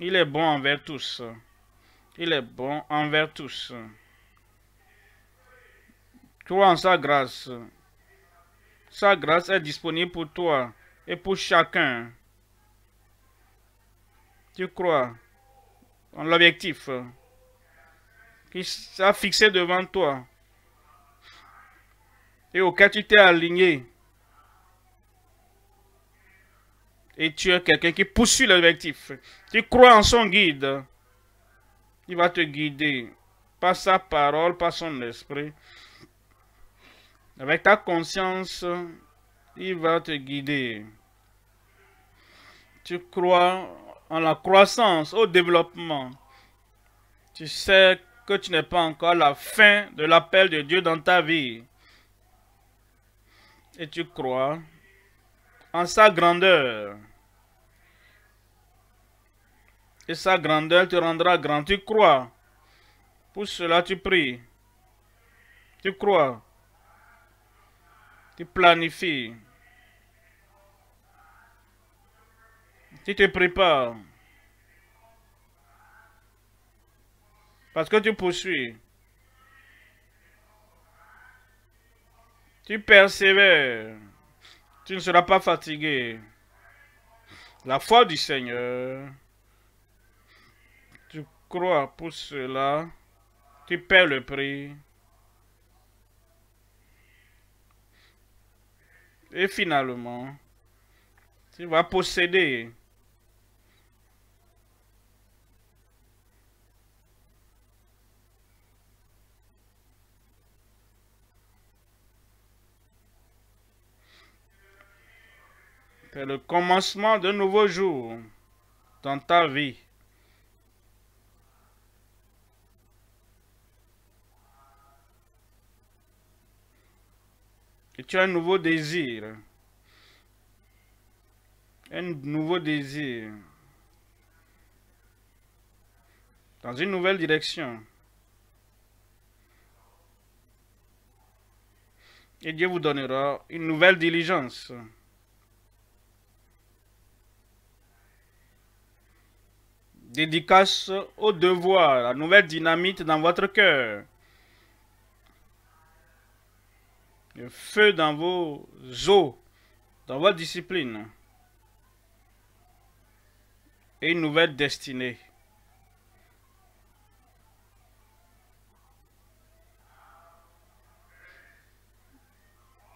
Il est bon envers tous. Il est bon envers tous. Tu Crois en sa grâce. Sa grâce est disponible pour toi et pour chacun. Tu crois en l'objectif qui s'est fixé devant toi et auquel tu t'es aligné. Et tu es quelqu'un qui poursuit l'objectif. Tu crois en son guide. Il va te guider par sa parole, par son esprit. Avec ta conscience, il va te guider. Tu crois en la croissance, au développement. Tu sais que tu n'es pas encore la fin de l'appel de Dieu dans ta vie. Et tu crois en sa grandeur. Et sa grandeur te rendra grand. Tu crois. Pour cela, tu pries. Tu crois planifie, Tu te prépares. Parce que tu poursuis. Tu persévères. Tu ne seras pas fatigué. La foi du Seigneur. Tu crois pour cela. Tu perds le prix. Et finalement, tu vas posséder. le commencement d'un nouveau jour dans ta vie. un nouveau désir. Un nouveau désir. Dans une nouvelle direction. Et Dieu vous donnera une nouvelle diligence. Dédicace au devoir, la nouvelle dynamite dans votre cœur. le feu dans vos os, dans votre discipline, et une nouvelle destinée.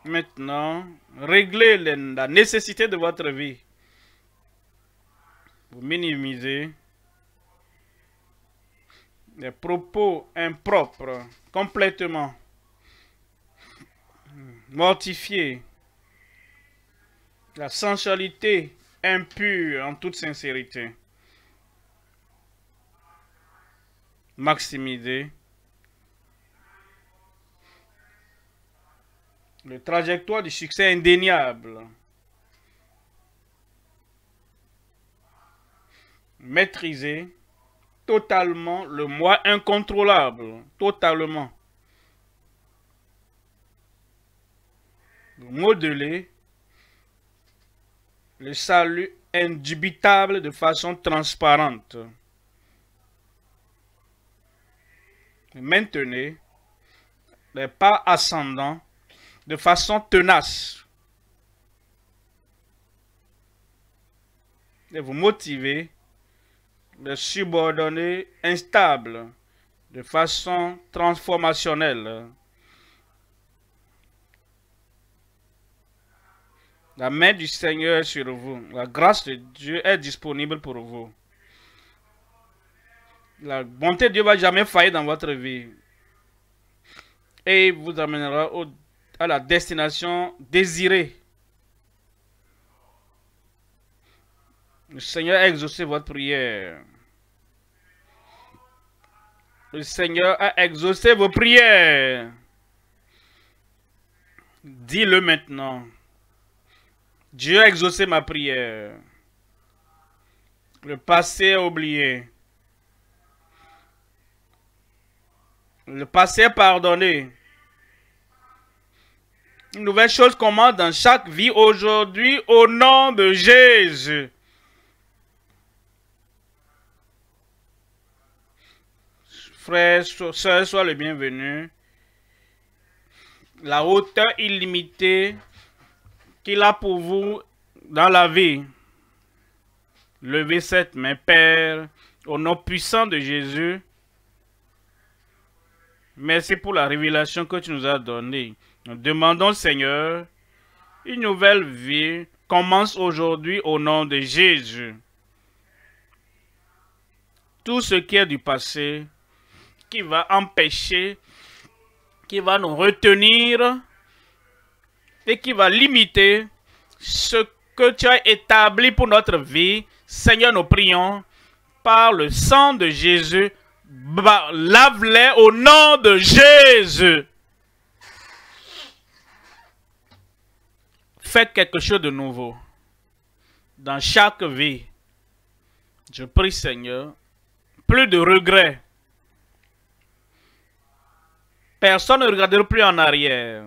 Maintenant, réglez la nécessité de votre vie. Vous minimisez les propos impropres complètement. Mortifier la sensualité impure en toute sincérité. Maximiser le trajectoire du succès indéniable. Maîtriser totalement le moi incontrôlable, totalement. modeler le salut indubitable de façon transparente. Maintenez les pas ascendants de façon tenace. Et vous motivez les subordonnés instables de façon transformationnelle. La main du Seigneur est sur vous. La grâce de Dieu est disponible pour vous. La bonté de Dieu ne va jamais faillir dans votre vie. Et il vous amènera à la destination désirée. Le Seigneur a exaucé votre prière. Le Seigneur a exaucé vos prières. Dis-le maintenant. Dieu a exaucé ma prière. Le passé oublié. Le passé pardonné. Une nouvelle chose commence dans chaque vie aujourd'hui au nom de Jésus. Frères, sœurs, sois le bienvenu. La hauteur illimitée qu'il a pour vous dans la vie. Levez cette main, Père, au nom puissant de Jésus. Merci pour la révélation que tu nous as donnée. Nous demandons, Seigneur, une nouvelle vie commence aujourd'hui au nom de Jésus. Tout ce qui est du passé, qui va empêcher, qui va nous retenir et qui va limiter ce que tu as établi pour notre vie. Seigneur, nous prions par le sang de Jésus. Lave-les au nom de Jésus. Faites quelque chose de nouveau dans chaque vie. Je prie, Seigneur, plus de regrets. Personne ne regardera plus en arrière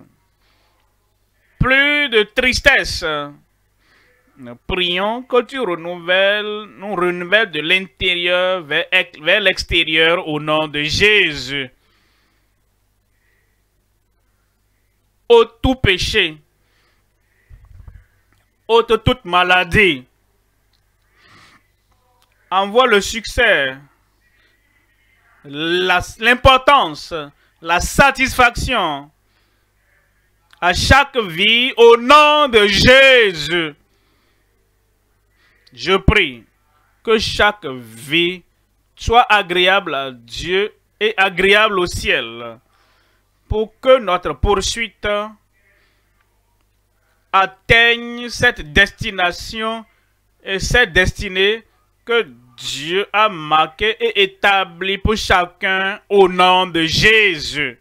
plus de tristesse. Nous prions que tu renouvelles, nous renouvelles de l'intérieur vers, l'extérieur au nom de Jésus. Ô tout péché, ô toute maladie, envoie le succès, l'importance, la satisfaction, à chaque vie au nom de Jésus. Je prie que chaque vie soit agréable à Dieu et agréable au ciel pour que notre poursuite atteigne cette destination et cette destinée que Dieu a marquée et établie pour chacun au nom de Jésus.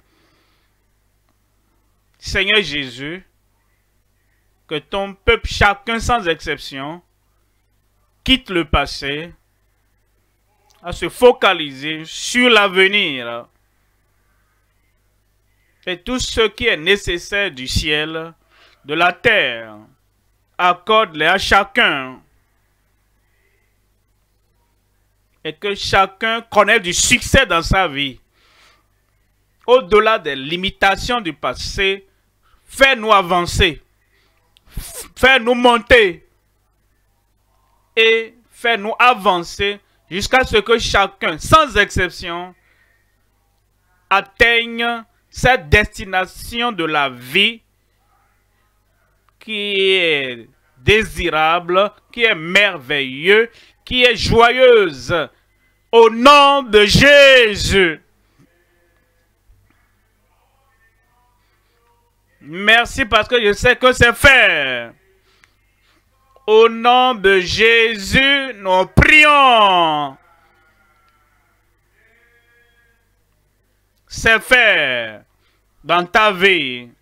Seigneur Jésus, que ton peuple, chacun sans exception, quitte le passé à se focaliser sur l'avenir. Et tout ce qui est nécessaire du ciel, de la terre, accorde-les à chacun. Et que chacun connaisse du succès dans sa vie. Au-delà des limitations du passé, Fais-nous avancer. Fais-nous monter. Et fais-nous avancer jusqu'à ce que chacun, sans exception, atteigne cette destination de la vie qui est désirable, qui est merveilleuse, qui est joyeuse. Au nom de Jésus. Merci parce que je sais que c'est fait. Au nom de Jésus, nous prions. C'est fait dans ta vie.